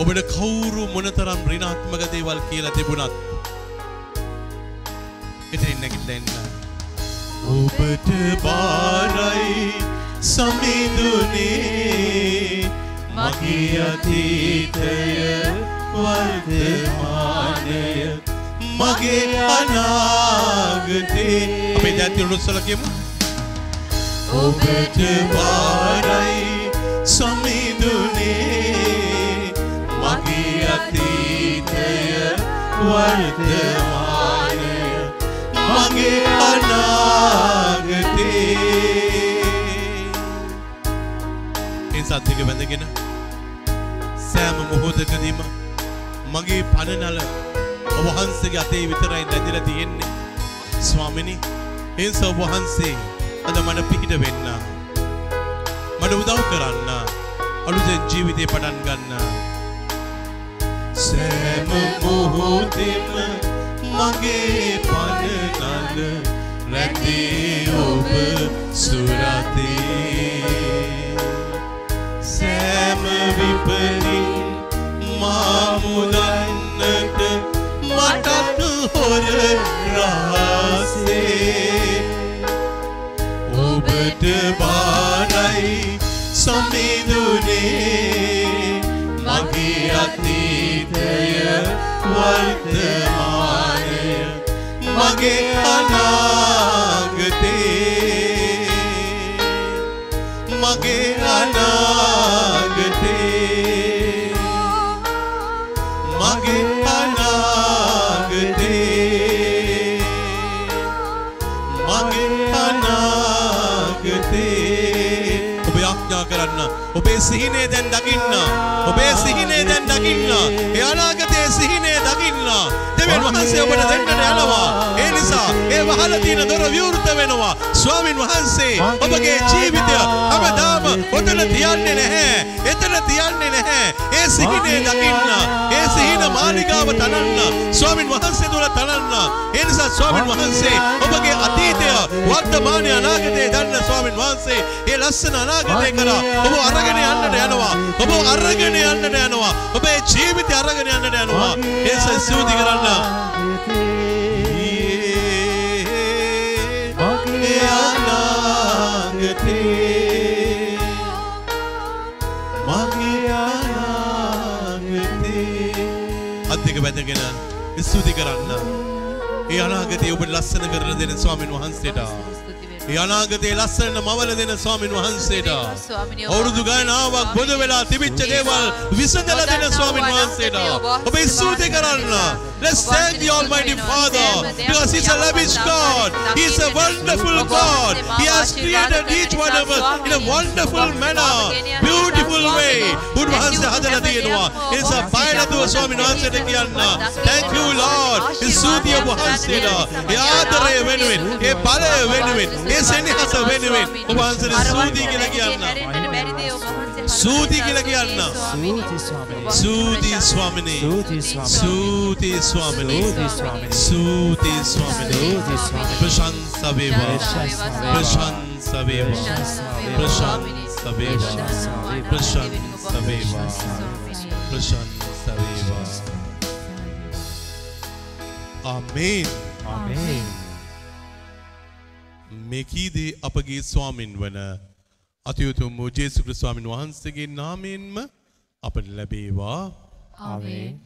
Speaker 1: ඔබට කවුරු මොනතරම් රිනාත්මක දේවල් කියලා තිබුණත් ඉතින් නැගිටලා එන්න
Speaker 2: ඔබට බාරයි සමිඳුනේ මගේ අතීතය වර්තමානය මගේ අනාගතේ අපි දැන් උත්සල කියමු ඔබට බාරයි වර්තමාන මගේ අනාගතේ
Speaker 1: එන්සත් එක බැඳගෙන සෑම මොහොතකදීම මගේ පණනල ඔබහන්සගේ අතේ විතරයි දැදිල තියෙන්නේ ස්වාමිනි එන්ස ඔබහන්සේ අද මන පිහිට වෙන්න මට උදව් කරන්න අලුතෙන් ජීවිතය පටන් ගන්නා
Speaker 2: සෑම මොහොතෙම මගේ පනනන රැඳේ ඔබ සුරතේ සෑම විපලින් මාමුදන්නට මටත් හොර රහසේ ඔබට බාරයි සමිදුනේ මගේ අතේ හිතය වර්තමානය මගේ අනාගතේ මගේ අනාගතේ මගේ අනාගතේ මගේ අනාගතේ
Speaker 1: ඔබ යාඥා කරන්න ඔබේ සිහිනේ දැන් දකින්න. ඔබේ සිහිනේ දැන් දකින්න. ඒ අනාගතයේ සිහිනේ දකින්න. දෙවියන් වහන්සේ ඔබට දෙන්නට යනවා. ඒ නිසා ඒ වහලා තියෙන දොර විවෘත වෙනවා. ස්වාමින් වහන්සේ ඔබගේ ජීවිතය හැමදාම
Speaker 2: ඔතන තියන්නේ නැහැ.
Speaker 1: තියන්නේ නැහැ. ඒ සිහිනේ දකින්න. ඒ සිහින මාලිකාව තනන්න. ස්වාමින් වහන්සේ තුල තනන්න. ඒ නිසා ස්වාමින් වහන්සේ ඔබගේ අතීතය, වර්තමානය, අනාගතය දන්න ස්වාමින් වහන්සේ
Speaker 2: ඒ ලස්සන අනාගතය කරා ඔබ අරගෙන යන්නට යනවා. ඔබ අරගෙන යන්නට යනවා. ඔබේ ජීවිතය අරගෙන යන්නට යනවා. ඒ සසුදි කරන්න.
Speaker 1: ඔබට ලස්සන කරලා දෙන ස්වාමීන් වහන්සේට. ඒ අනාගතේ ලස්සන මවල දෙන ස්වාමීන් වහන්සේට.
Speaker 2: අවුරුදු ගණනාවක්
Speaker 1: බොද වෙලා තිබිච්ච දේවල් විසඳලා දෙන ස්වාමීන් වහන්සේට. ඔබ ස්තුති කරන්න. Let's thank the Almighty Father because He's a lavish God. He's a wonderful God. He has created each one of us in a wonderful manner, beautiful way. It's a Lord. ಸ್ವಾಮಿ ನಾಚನಕ್ಕೆ ಅನ್ನ ಥ್ಯಾಂಕ್ ಯು ಲಾರ್ಡ್ ಈ ಸೂತಿಯ ವಹನ್ಸಿನ
Speaker 2: ಯಾದರೆಯ ವೆನುವಿನ್ ಏ සූති කියලා කියන්න සූති ස්වාමිනේ සූති ස්වාමිනේ සූති ස්වාමිනේ ප්‍රශංස වේවා ප්‍රශංස වේවා
Speaker 1: ප්‍රශංස වේවා ප්‍රශංස වේවා ප්‍රශංස වේවා ආමේන් ආමේන් මෙකීදී අපගේ ස්වාමින් වන අතියුතුම් වූ ජේසු ක්‍රිස්තුස්වාමින් වහන්සේගේ නාමයෙන්ම අපට ලැබේවා. ආමේන්.